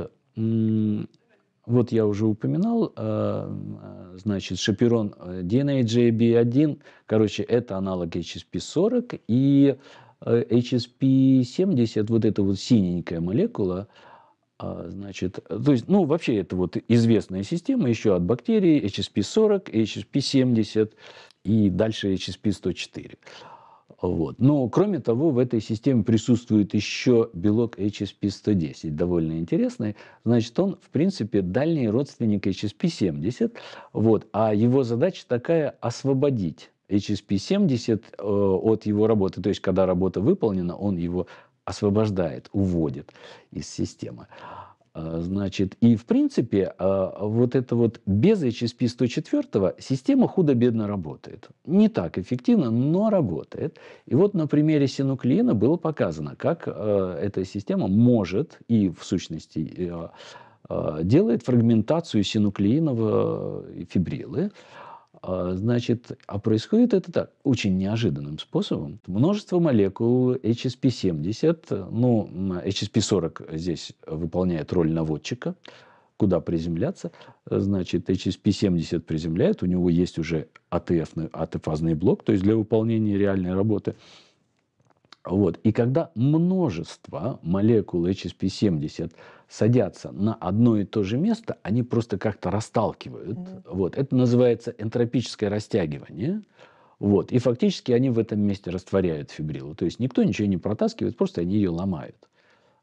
Speaker 2: вот я уже упоминал, э, значит, шаперон э, DNA JB1, короче, это аналог HSP40, и э, HSP70, вот эта вот синенькая молекула, а, значит, то есть, ну, вообще это вот известная система еще от бактерий, HSP40, HSP70 и дальше HSP104. Вот. Но, кроме того, в этой системе присутствует еще белок HSP-110, довольно интересный. Значит, он, в принципе, дальний родственник HSP-70. Вот. А его задача такая – освободить HSP-70 э, от его работы. То есть, когда работа выполнена, он его освобождает, уводит из системы. А, значит, и в принципе а, вот это вот без HSP 104 система худо-бедно работает. Не так эффективно, но работает. И вот на примере синуклина было показано, как а, эта система может и в сущности делает фрагментацию синуклеинового э, фибрилы, а, значит, а происходит это так, очень неожиданным способом. Множество молекул HSP-70, ну, HSP-40 здесь выполняет роль наводчика, куда приземляться. Значит, HSP-70 приземляет, у него есть уже АТФ, АТФазный блок, то есть для выполнения реальной работы. Вот. И когда множество молекул HSP-70 садятся на одно и то же место, они просто как-то расталкивают. mm Вот. Это называется энтропическое растягивание. Вот. И фактически они в этом месте растворяют фибрилу. То есть никто ничего не протаскивает, просто они ее ломают.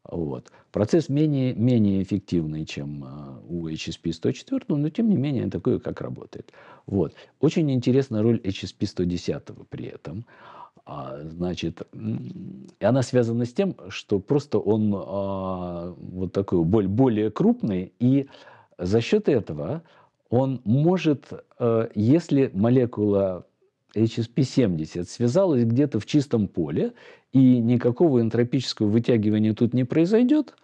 Speaker 2: Вот. Процесс менее, менее эффективный, чем э, у HSP-104, но тем не менее такое, как работает. Вот. Очень интересна роль HSP-110 при этом. А, значит, и она связана с тем, что просто он а, вот такой боль более крупный, и за счет этого он может, э, если молекула HSP-70 связалась где-то в чистом поле, и никакого энтропического вытягивания тут не произойдет,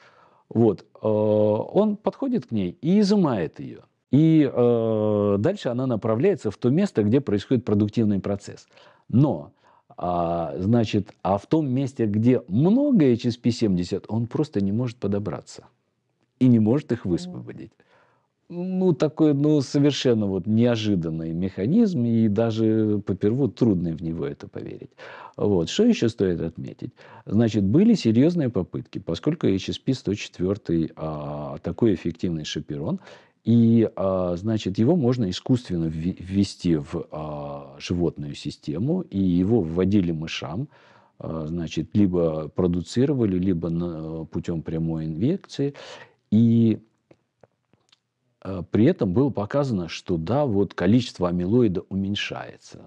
Speaker 2: вот, э, он подходит к ней и изымает ее. И э, дальше она направляется в то место, где происходит продуктивный процесс. Но а, значит, а в том месте, где много HSP-70, он просто не может подобраться и не может их высвободить. Ну, такой, ну, совершенно вот неожиданный механизм, и даже поперву трудно в него это поверить. Вот, что еще стоит отметить? Значит, были серьезные попытки, поскольку HSP-104 а, такой эффективный шаперон и, а, значит, его можно искусственно ввести в а, животную систему, и его вводили мышам, а, значит, либо продуцировали, либо путем прямой инъекции, И при этом было показано, что да, вот количество амилоида уменьшается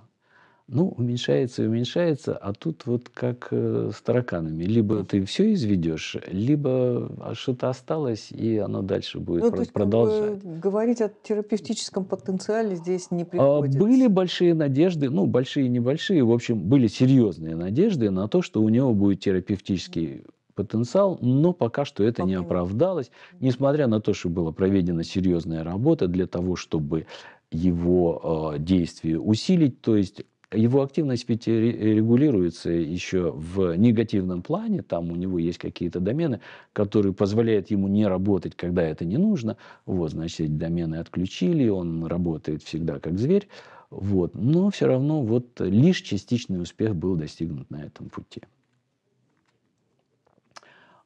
Speaker 2: ну, уменьшается и уменьшается, а тут вот как э, с тараканами. Либо ты все изведешь, либо а, что-то осталось, и оно дальше будет ну, про- то есть, продолжать.
Speaker 1: Как бы, говорить о терапевтическом потенциале здесь не а, приходится.
Speaker 2: Были большие надежды, ну, большие и небольшие, в общем, были серьезные надежды на то, что у него будет терапевтический потенциал, но пока что это Попробуем. не оправдалось, несмотря на то, что была проведена серьезная работа для того, чтобы его э, действие усилить, то есть его активность ведь регулируется еще в негативном плане, там у него есть какие-то домены, которые позволяют ему не работать, когда это не нужно. Вот, значит, домены отключили, он работает всегда как зверь. Вот. Но все равно вот лишь частичный успех был достигнут на этом пути. Э,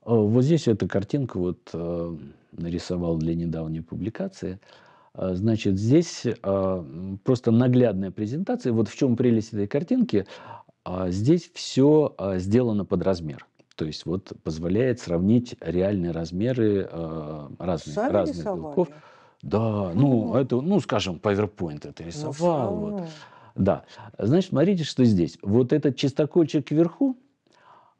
Speaker 2: вот здесь эта картинка вот э, нарисовал для недавней публикации – а, значит, здесь а, просто наглядная презентация. Вот в чем прелесть этой картинки. А, здесь все сделано под размер. То есть вот позволяет сравнить реальные размеры разных, Сами разных белков. Да, ну, ну это, ну, скажем, PowerPoint это ну, рисовал. Ну, вот. Да. Значит, смотрите, что здесь. Вот этот чистокольчик вверху,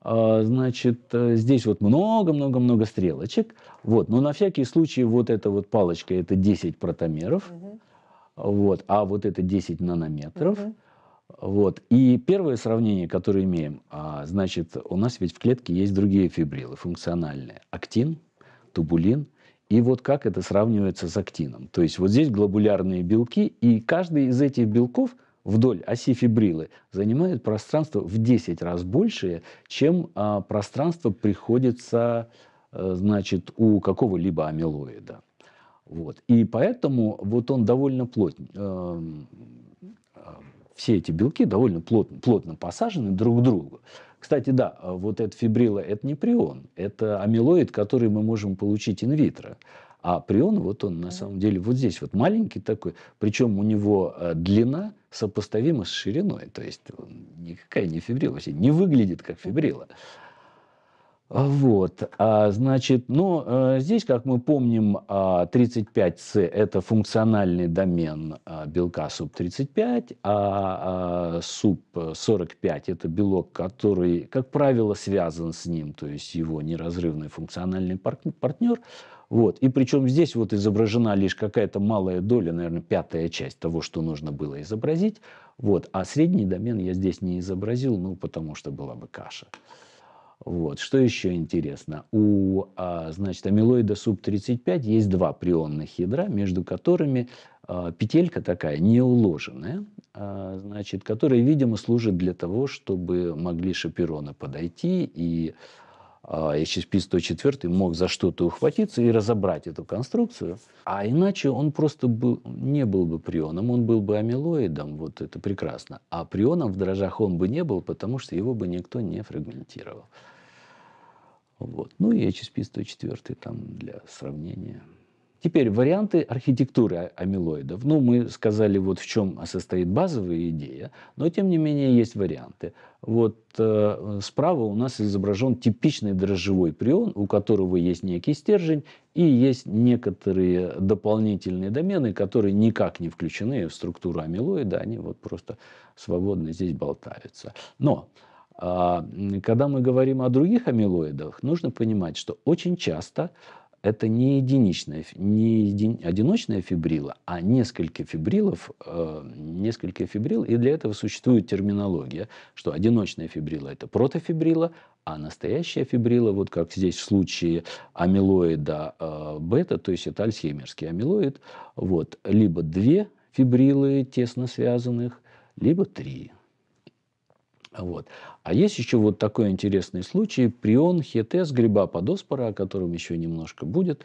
Speaker 2: а, значит, э, здесь вот много-много-много стрелочек. Вот, но на всякий случай вот эта вот палочка, это 10 протомеров, угу. вот, а вот это 10 нанометров. Угу. Вот. И первое сравнение, которое имеем, а, значит, у нас ведь в клетке есть другие фибрилы функциональные. Актин, тубулин. И вот как это сравнивается с актином. То есть вот здесь глобулярные белки, и каждый из этих белков – вдоль оси фибрилы занимают пространство в 10 раз большее, чем а, пространство приходится а, значит, у какого-либо амилоида. Вот. И поэтому вот он довольно плотно. А, э, э, все эти белки довольно плотно, плотно посажены друг к другу. Кстати, да, вот эта фибрила – это не прион, это амилоид, который мы можем получить инвитро. А прион, вот он на самом деле вот здесь, вот маленький такой, причем у него э, длина сопоставима с шириной, то есть он никакая не фибрила, не выглядит как фибрила. Вот, а, значит, но ну, э, здесь, как мы помним, 35C а, – это функциональный домен а, белка СУП-35, а, а СУП-45 – это белок, который, как правило, связан с ним, то есть его неразрывный функциональный партнер – вот. И причем здесь вот изображена лишь какая-то малая доля, наверное, пятая часть того, что нужно было изобразить. Вот. А средний домен я здесь не изобразил, ну, потому что была бы каша. Вот. Что еще интересно? У а, значит, амилоида суб-35 есть два прионных ядра, между которыми а, петелька такая неуложенная, а, значит, которая, видимо, служит для того, чтобы могли шапероны подойти и HSP-104 а, мог за что-то ухватиться и разобрать эту конструкцию, а иначе он просто был, не был бы прионом, он был бы амилоидом, вот это прекрасно. А прионом в дрожжах он бы не был, потому что его бы никто не фрагментировал. Вот. Ну и HSP-104 там для сравнения – Теперь варианты архитектуры амилоидов. Ну, мы сказали, вот в чем состоит базовая идея, но тем не менее есть варианты. Вот э, справа у нас изображен типичный дрожжевой прион, у которого есть некий стержень и есть некоторые дополнительные домены, которые никак не включены в структуру амилоида, они вот просто свободно здесь болтаются. Но э, когда мы говорим о других амилоидах, нужно понимать, что очень часто это не единичная, не един, одиночная фибрила, а несколько фибрилов, э, несколько фибрил, и для этого существует терминология, что одиночная фибрила это протофибрила, а настоящая фибрила, вот как здесь в случае амилоида э, бета, то есть это альцгеймерский амилоид, вот, либо две фибрилы тесно связанных, либо три. Вот. А есть еще вот такой интересный случай. Прион хетес гриба подоспора, о котором еще немножко будет.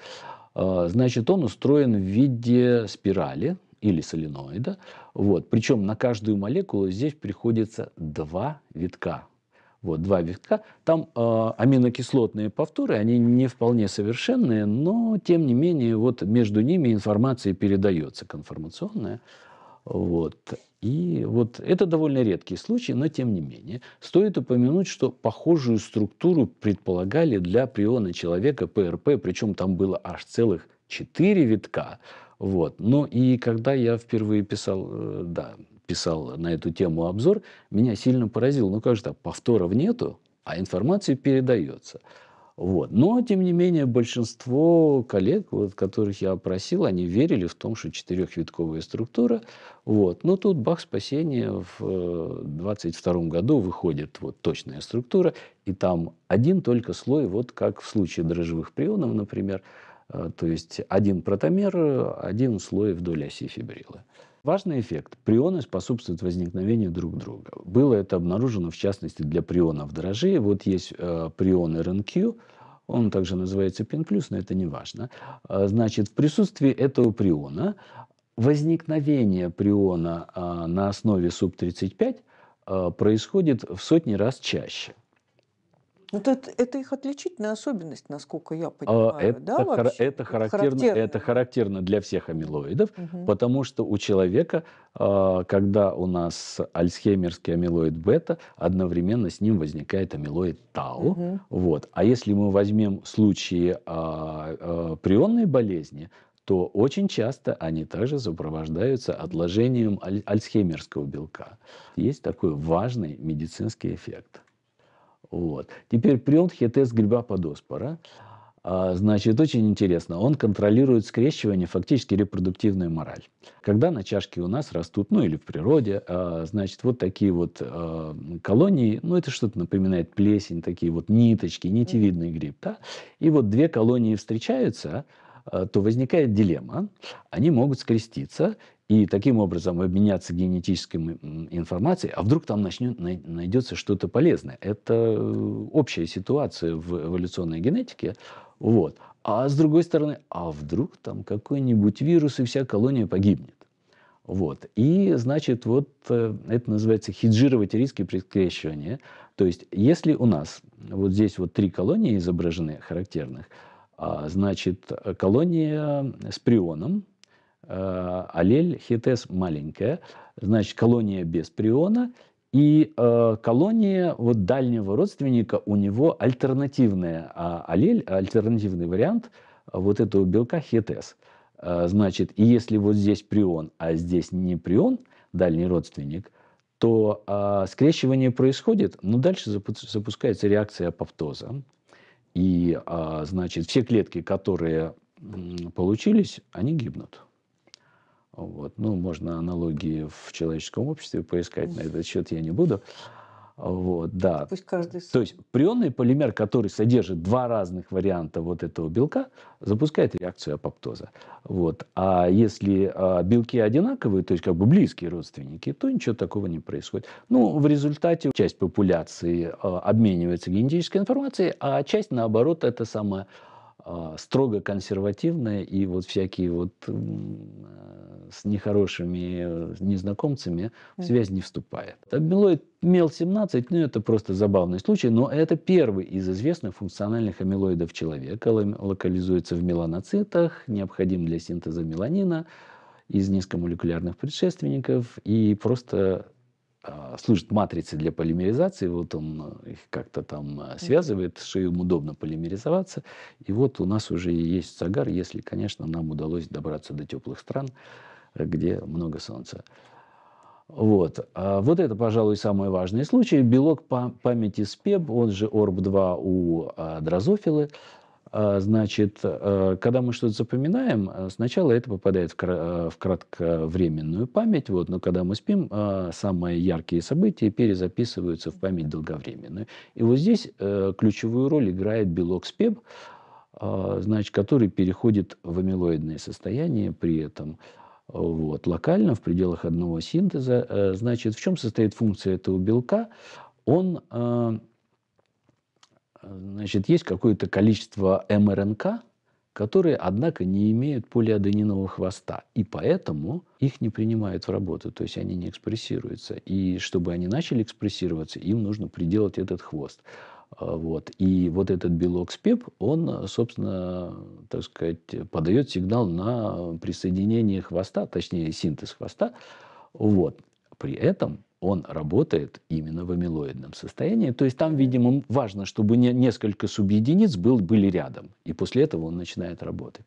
Speaker 2: А, значит, он устроен в виде спирали или соленоида. Вот. Причем на каждую молекулу здесь приходится два витка. Вот, два витка. Там э, аминокислотные повторы, они не вполне совершенные, но тем не менее вот между ними информация передается конформационная. Вот. И вот это довольно редкий случай, но тем не менее. Стоит упомянуть, что похожую структуру предполагали для приона человека ПРП, причем там было аж целых четыре витка. Вот. Но и когда я впервые писал, э, да, писал на эту тему обзор, меня сильно поразил. Ну как же так, повторов нету, а информация передается. Вот. Но, тем не менее, большинство коллег, вот, которых я опросил, они верили в том, что четырехвитковая структура. Вот. Но тут бах, спасения в 22 э, году выходит вот точная структура, и там один только слой, вот как в случае дрожжевых прионов, например, э, то есть один протомер, один слой вдоль оси фибрилы. Важный эффект. Прионы способствуют возникновению друг друга. Было это обнаружено, в частности, для прионов дрожжей. Вот есть э, прион RNQ, он также называется пен но это не важно. Э, значит, в присутствии этого приона возникновение приона а, на основе суб-35 э, происходит в сотни раз чаще.
Speaker 1: Ну, это, это их отличительная особенность, насколько я а, понимаю, это, да, хар- это, характерно, характерно.
Speaker 2: это характерно для всех амилоидов, угу. потому что у человека, а, когда у нас альцхеймерский амилоид бета, одновременно с ним возникает амилоид тау. Угу. Вот. А если мы возьмем случаи а, прионной болезни, то очень часто они также сопровождаются отложением аль- альцхеймерского белка. Есть такой важный медицинский эффект – вот. Теперь приолтхетес гриба подоспора. А, значит, очень интересно. Он контролирует скрещивание, фактически репродуктивную мораль. Когда на чашке у нас растут, ну или в природе, а, значит, вот такие вот а, колонии, ну это что-то напоминает плесень, такие вот ниточки, нитевидный гриб, да? И вот две колонии встречаются, Э, то возникает дилемма. Они могут скреститься и таким образом обменяться генетической информацией, а вдруг там начнет, найдется что-то полезное. Это э, общая ситуация в эволюционной генетике. Вот. А с другой стороны, а вдруг там какой-нибудь вирус и вся колония погибнет? Вот. И, значит, вот э, это называется хеджировать риски при То есть, если у нас вот здесь вот три колонии изображены характерных – а, значит, колония с прионом, а, аллель хитес маленькая, значит, колония без приона, и э, колония вот дальнего родственника, у него альтернативная а, аллель, альтернативный вариант вот этого белка хитес. Э, значит, и если вот здесь прион, а здесь не прион, дальний родственник, то э, скрещивание происходит, но дальше запускается реакция апоптоза. И, а, значит, все клетки, которые получились, они гибнут. Вот. Ну, можно аналогии в человеческом обществе поискать на этот счет, я не буду. Вот, да. Пусть каждый... То есть прионный полимер, который содержит два разных варианта вот этого белка, запускает реакцию апоптоза. Вот. А если а, белки одинаковые, то есть как бы близкие родственники, то ничего такого не происходит. Ну, в результате часть популяции а, обменивается генетической информацией, а часть, наоборот, это самое а, строго консервативная, и вот всякие вот э, с нехорошими э, незнакомцами в связь не вступает. Амилоид МЕЛ-17, ну это просто забавный случай, но это первый из известных функциональных амилоидов человека. Локализуется в меланоцитах, необходим для синтеза меланина из низкомолекулярных предшественников и просто служит матрицей для полимеризации, вот он э, их как-то там э, связывает, что им удобно полимеризоваться. И вот у нас уже есть загар, если, конечно, нам удалось добраться до теплых стран, э, где много солнца. Вот. А вот это, пожалуй, самый важный случай. Белок памяти СПЕБ, он же ОРБ-2 у дрозофилы, а, значит, э, когда мы что-то запоминаем, э, сначала это попадает э, в кратковременную память, вот, но когда мы спим, а, самые яркие события перезаписываются в память долговременную. И вот здесь ключевую роль играет белок СПЕБ, а, значит, который переходит в амилоидное состояние при этом вот, локально, в пределах одного синтеза. Значит, в чем состоит функция этого белка? Он значит, есть какое-то количество мРНК, которые, однако, не имеют полиаденинового хвоста, и поэтому их не принимают в работу, то есть они не экспрессируются. И чтобы они начали экспрессироваться, им нужно приделать этот хвост. А, вот. И вот этот белок СПЕП, он, собственно, так сказать, подает сигнал на присоединение хвоста, точнее синтез хвоста. Вот. При этом он работает именно в амилоидном состоянии. То есть там, видимо, важно, чтобы несколько субъединиц был, были рядом. И после этого он начинает работать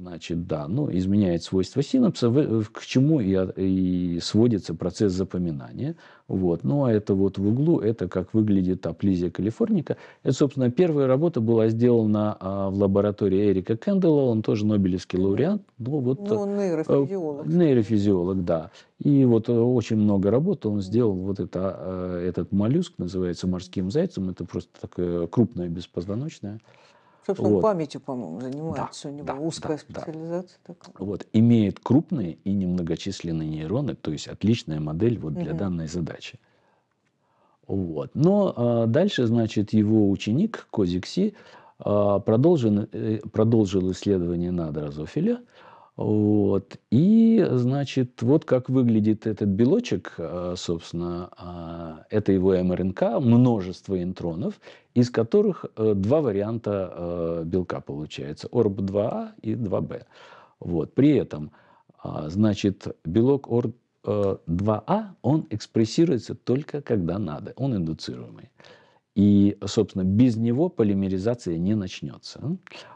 Speaker 2: значит, да, ну, изменяет свойства синапса, э, к чему и, и сводится процесс запоминания. Вот. Ну, а это вот в углу, это как выглядит аплизия калифорника. Это, собственно, первая работа была сделана а, в лаборатории Эрика Кэндела, он тоже нобелевский лауреат. Ну, вот, ну нейрофизиолог. Э, нейрофизиолог, да. И вот э, очень много работ он сделал. Вот это, этот моллюск называется морским зайцем. Это просто такое крупное беспозвоночное. Собственно, вот.
Speaker 1: памятью, по-моему, занимается да, у него да, узкая да, специализация. Да.
Speaker 2: Такая. Вот. Имеет крупные и немногочисленные нейроны, то есть отличная модель вот для угу. данной задачи. Вот. Но а, дальше, значит, его ученик Козикси а, продолжил, э, продолжил исследование на дрозофиле, вот. И, значит, вот как выглядит этот белочек, э, собственно, а, это его МРНК, множество интронов, из которых э, два варианта э, белка получается, ОРБ2А а и 2Б. Вот. При этом, а, значит, белок ОРБ2А, он экспрессируется только когда надо, он индуцируемый. И, собственно, без него полимеризация не начнется.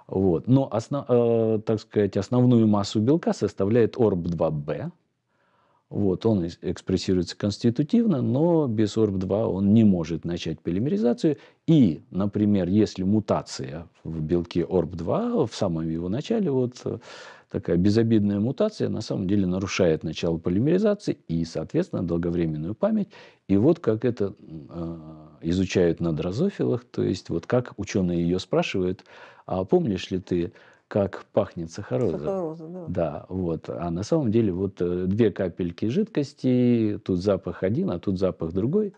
Speaker 2: Вот. Но, основ, э, так сказать, основную массу белка составляет ОРБ2Б. Вот, он экспрессируется конститутивно, но без ОРБ2 он не может начать полимеризацию. И, например, если мутация в белке ОРБ2 в самом его начале, вот э, такая безобидная мутация на самом деле нарушает начало полимеризации и, соответственно, долговременную память. И вот как это э, изучают на дрозофилах. То есть вот как ученые ее спрашивают, а помнишь ли ты, как пахнет сахароза? Сахароза, да. Да, вот. А на самом деле вот э, две капельки жидкости, тут запах один, а тут запах другой.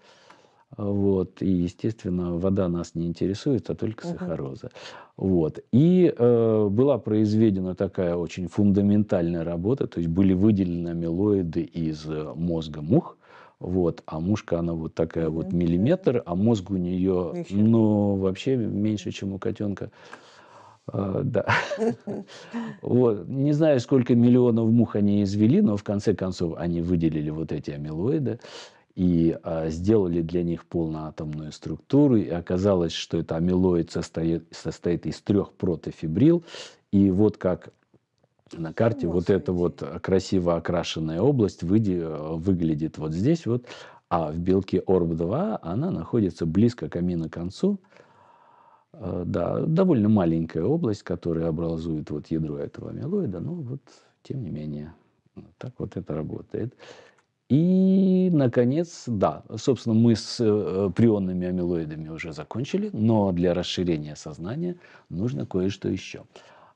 Speaker 2: Вот. И, естественно, вода нас не интересует, а только угу. сахароза. Вот. И э, была произведена такая очень фундаментальная работа, то есть были выделены амилоиды из э, мозга мух, вот. А мушка, она вот такая вот миллиметр, а мозг у нее, Еще. ну, вообще меньше, чем у котенка. Uh, а, да. [LAUGHS] вот. Не знаю, сколько миллионов мух они извели, но в конце концов они выделили вот эти амилоиды и а, сделали для них полноатомную структуру. И оказалось, что это амилоид состоит, состоит из трех протофибрил. И вот как на карте вот эта вот э, красиво окрашенная область э, выглядит вот здесь вот, а в белке ОРБ-2 она находится близко к аминоконцу. Э, да, довольно маленькая область, которая образует вот ядро этого амилоида, но вот тем не менее так вот это работает. И, наконец, да, собственно, мы с прионными амилоидами уже закончили, но для расширения сознания нужно кое-что еще.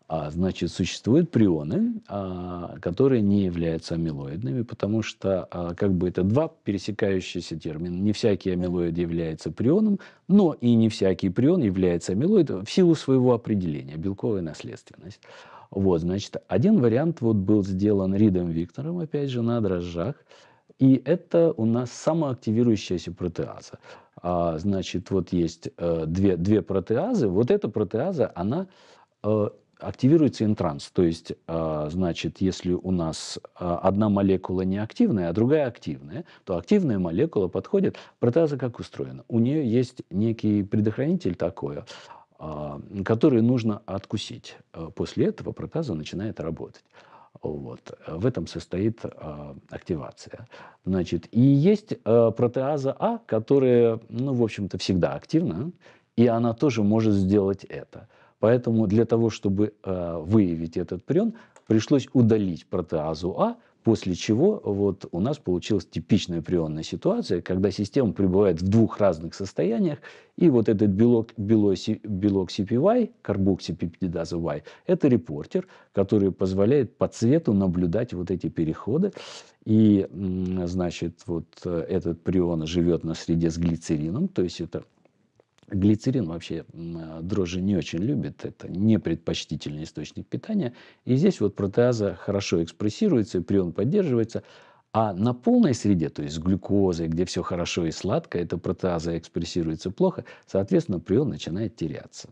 Speaker 2: А, значит, существуют прионы, а, которые не являются амилоидными, потому что а, как бы это два пересекающиеся термина. Не всякий амилоид является прионом, но и не всякий прион является амилоидом в силу своего определения, белковая наследственность. Вот, значит, один вариант вот был сделан Ридом Виктором, опять же, на дрожжах. И это у нас самоактивирующаяся протеаза. А, значит, вот есть э, две, две протеазы. Вот эта протеаза, она э, активируется интранс. То есть, э, значит, если у нас э, одна молекула неактивная, а другая активная, то активная молекула подходит. Протеаза как устроена? У нее есть некий предохранитель такой, э, который нужно откусить. После этого протеза начинает работать. Вот. В этом состоит активация. Значит, и есть протеаза А, которая, ну, в общем-то, всегда активна, и она тоже может сделать это. Поэтому для того, чтобы э, выявить этот прион, пришлось удалить протеазу А, после чего вот у нас получилась типичная прионная ситуация, когда система пребывает в двух разных состояниях, и вот этот белок, белок, CPY, карбоксипептидаза Y, это репортер, который позволяет по цвету наблюдать вот эти переходы. И, значит, вот э, этот прион живет на среде с глицерином, то есть это Глицерин вообще э, дрожжи не очень любит, это не предпочтительный источник питания. И здесь вот протеаза хорошо экспрессируется, прион поддерживается. А на полной среде, то есть с глюкозой, где все хорошо и сладко, эта протеаза экспрессируется плохо, соответственно, прион начинает теряться.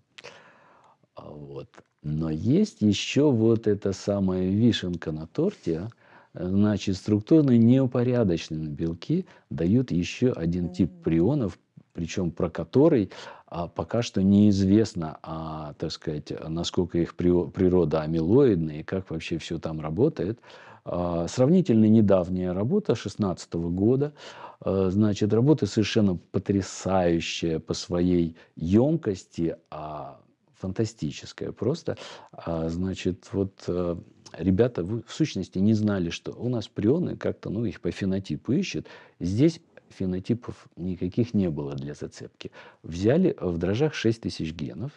Speaker 2: А вот. Но есть еще вот эта самая вишенка на торте, а. значит, структурно неупорядоченные белки дают еще один тип прионов причем про который а, пока что неизвестно, а, так сказать, насколько их природа амилоидная и как вообще все там работает. А, сравнительно недавняя работа 2016 года, а, значит, работа совершенно потрясающая по своей емкости, а фантастическая просто. А, значит, вот э, ребята в сущности не знали, что у нас прионы как-то, ну, их по фенотипу ищет. Здесь фенотипов никаких не было для зацепки. Взяли в дрожжах 6 тысяч генов,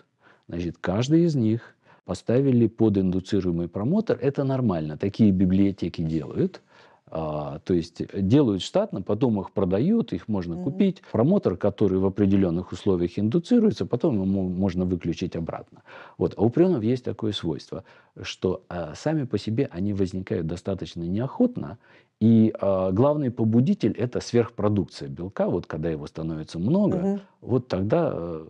Speaker 2: значит, каждый из них поставили под индуцируемый промотор. Это нормально, такие библиотеки делают. А, то есть делают штатно, потом их продают, их можно mm-hmm. купить. Промотор, который в определенных условиях индуцируется, потом ему можно выключить обратно. Вот. А у прионов есть такое свойство, что а, сами по себе они возникают достаточно неохотно, и э, главный побудитель – это сверхпродукция белка. Вот когда его становится много, угу. вот тогда э,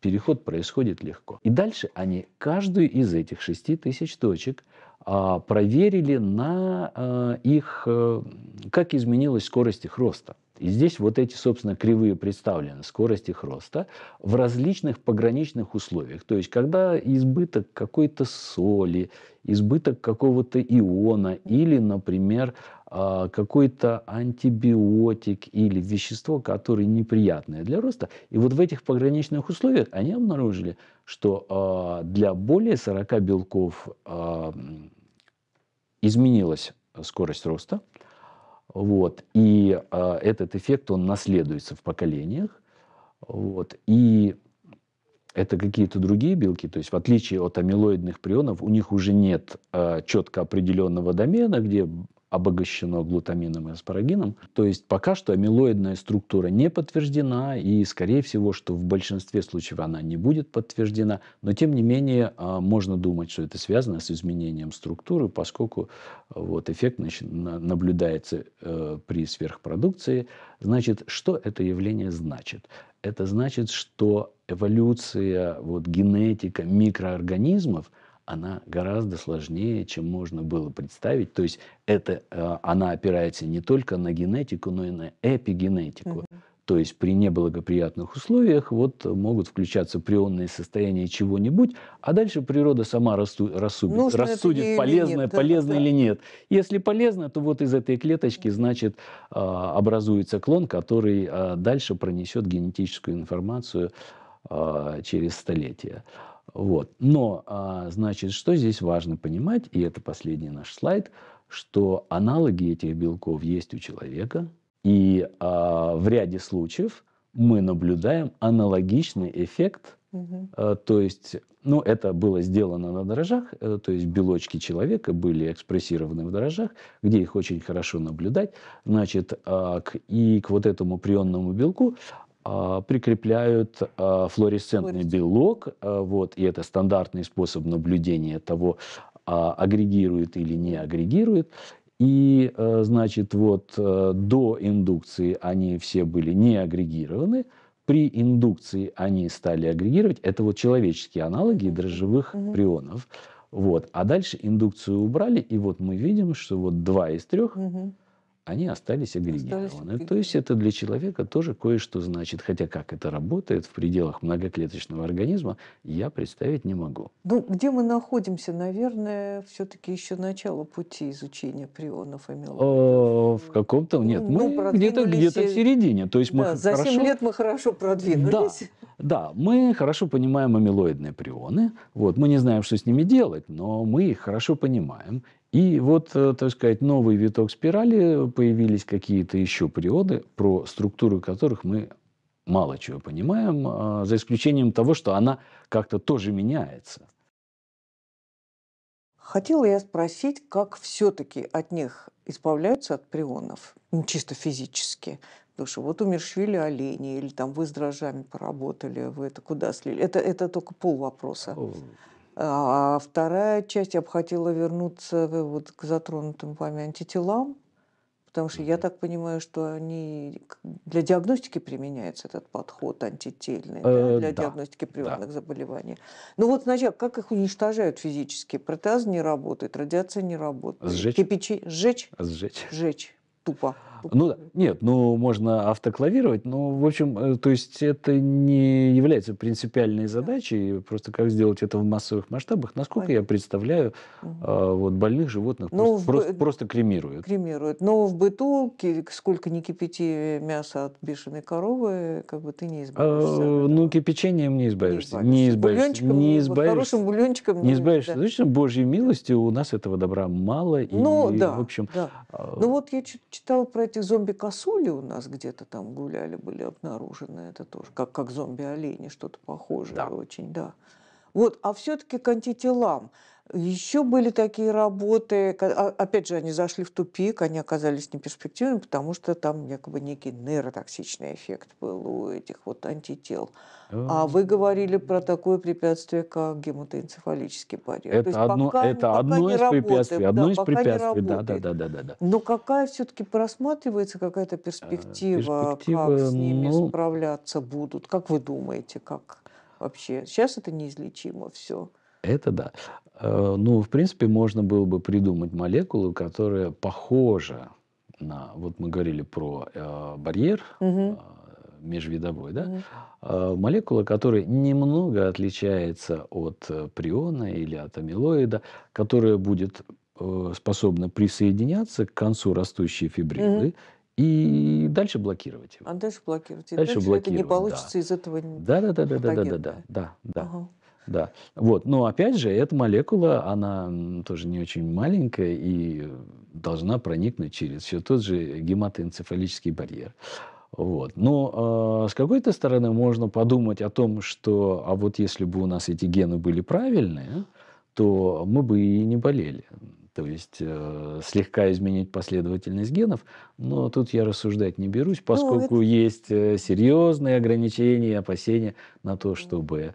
Speaker 2: переход происходит легко. И дальше они каждую из этих шести тысяч точек э, проверили на э, их, э, как изменилась скорость их роста. И здесь вот эти, собственно, кривые представлены, скорость их роста в различных пограничных условиях. То есть, когда избыток какой-то соли, избыток какого-то иона или, например, а, какой-то антибиотик или вещество, которое неприятное для роста. И вот в этих пограничных условиях они обнаружили, что а, для более 40 белков а, изменилась скорость роста – вот. И э, этот эффект, он наследуется в поколениях. Вот. И это какие-то другие белки, то есть в отличие от амилоидных прионов, у них уже нет э, четко определенного домена, где обогащено глутамином и аспарагином. То есть пока что амилоидная структура не подтверждена, и скорее всего, что в большинстве случаев она не будет подтверждена. Но тем не менее, а, можно думать, что это связано с изменением структуры, поскольку а, вот, эффект наблюдается э, при сверхпродукции. Значит, что это явление значит? Это значит, что эволюция, вот, генетика микроорганизмов – она гораздо сложнее, чем можно было представить. То есть это, а, она опирается не только на генетику, но и на эпигенетику. Угу. То есть при неблагоприятных условиях вот могут включаться прионные состояния чего-нибудь, а дальше природа сама рассу, рассудит, Нужно рассудит полезное, нет, полезно да, или нет. Если полезно, то вот из этой клеточки, значит, а, образуется клон, который а, дальше пронесет генетическую информацию через столетия. Вот. Но, а, значит, что здесь важно понимать, и это последний наш слайд, что аналоги этих белков есть у человека, и а, в ряде случаев мы наблюдаем аналогичный эффект. Угу. То есть, ну, это было сделано на дрожжах, э, то есть белочки человека были экспрессированы в дрожжах, где их очень хорошо наблюдать. Значит, а, и к вот этому прионному белку а, прикрепляют а, флуоресцентный белок, а, вот, и это стандартный способ наблюдения того, агрегирует или не агрегирует. И, значит, вот до индукции они все были не агрегированы, при индукции они стали агрегировать. Это вот человеческие аналоги дрожжевых угу. прионов. Вот. А дальше индукцию убрали, и вот мы видим, что вот два из трех угу они остались агрегированы. Ну, то есть это для человека тоже кое-что значит. Хотя как это работает в пределах многоклеточного организма, я представить не могу.
Speaker 1: Ну, где мы находимся, наверное, все-таки еще начало пути изучения прионов
Speaker 2: и меланов. В каком-то, нет, ну, мы ну, где-то где в середине. То есть да, хорошо. за хорошо... 7 лет
Speaker 1: мы хорошо продвинулись.
Speaker 2: Да, да, мы хорошо понимаем амилоидные прионы. Вот, мы не знаем, что с ними делать, но мы их хорошо понимаем. И вот, э, так сказать, новый виток спирали, появились какие-то еще природы, про структуру которых мы мало чего понимаем, а, за исключением того, что она как-то тоже меняется.
Speaker 1: Хотела я спросить, как все-таки от них избавляются от прионов, ну, чисто физически. Потому что вот умершвили олени, или там вы с дрожжами поработали, вы это куда слили. Это, это только пол вопроса. А вторая часть, я бы хотела вернуться э, вот к затронутым вами антителам, потому что я так понимаю, что они для диагностики применяется этот подход антительный, э, для да, диагностики приватных да. заболеваний. Ну вот сначала, как их уничтожают физически? Протез не работает, радиация не работает. Сжечь. Кипячи... Сжечь? Сжечь. Сжечь. Тупо.
Speaker 2: Ну, нет, ну, можно автоклавировать, но, в общем, э, то есть это не является принципиальной задачей, да. просто как сделать это в массовых масштабах. Насколько Понятно. я представляю, угу. вот больных животных ну, просто, в... просто, просто кремируют.
Speaker 1: Кремируют. Но ну, в быту, сколько ни кипяти мясо от бешеной коровы, как бы ты не а,
Speaker 2: избавишься. А, ну, кипячением не избавишься. Не избавишься. Не избавишься. Вот хорошим бульончиком.
Speaker 1: Не, избавишься. Точно,
Speaker 2: Божьей милостью у нас этого добра мало. Ну, и, да. В общем, да. А... Ну,
Speaker 1: вот я читала про это кстати, зомби-косули у нас где-то там гуляли, были обнаружены. Это тоже как, как зомби-олени, что-то похожее да. очень, да. Вот, а все-таки к антителам. Еще были такие работы, а, опять же, они зашли в тупик, они оказались неперспективными, потому что там якобы некий нейротоксичный эффект был у этих вот антител. А вы говорили про такое препятствие, как гематоэнцефалический барьер. Это одно, пока, это пока одно из работаем, препятствий, одно да, из препятствий, да, да, да, да, да, да. Но какая все-таки просматривается какая-то э, перспектива, перспектива, как с ними ну... справляться будут? Как вы думаете, как вообще? Сейчас это неизлечимо все.
Speaker 2: Это да. Э, ну, в принципе, можно было бы придумать молекулу, которая похожа на... Вот мы говорили про э, барьер угу. э, межвидовой, да? Угу. Э, молекула, которая немного отличается от э, приона или от амилоида, которая будет э, способна присоединяться к концу растущей фибрилы угу и дальше блокировать его. А
Speaker 1: дальше блокировать. И дальше, дальше блокировать, это не получится да. из этого. Да,
Speaker 2: да, да, да, да, да, да, да, да. Ага. Да. Вот. Но опять же, эта молекула, она тоже не очень маленькая и должна проникнуть через все тот же гематоэнцефалический барьер. Вот. Но э, с какой-то стороны можно подумать о том, что а вот если бы у нас эти гены были правильные, то мы бы и не болели. То есть э, слегка изменить последовательность генов, но тут я рассуждать не берусь, ну, а поскольку ну, это... есть э, серьезные ограничения опасения на то, чтобы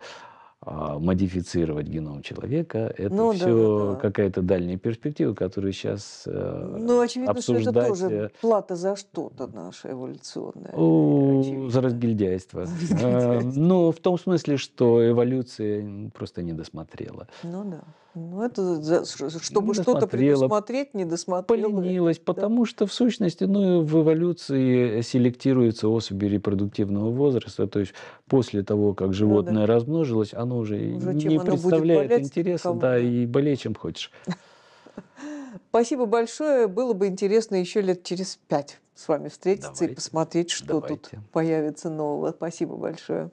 Speaker 2: а, модифицировать геном человека. Это ну, все да, да, да. какая-то дальняя перспектива, которую сейчас э, Ну, очевидно, обсуждать... что это тоже э,
Speaker 1: плата за что-то наше эволюционное?
Speaker 2: О, за разгильдяйство. [LAUGHS] Э, разгильдяйство. Но ну, в том смысле, что эволюция просто не досмотрела. Ну да.
Speaker 1: Ну, это чтобы что-то предусмотреть,
Speaker 2: не досмотрела. Поленилась, да. потому что в сущности ну, в эволюции селектируются особи репродуктивного возраста. То есть после того, как животное ну, да. размножилось, оно уже, уже не представляет болеть, интереса, да, и болей чем хочешь. [LAUGHS]
Speaker 1: Спасибо большое. Было бы интересно еще лет через пять с вами встретиться давайте, и посмотреть, что давайте. тут появится нового. Спасибо большое.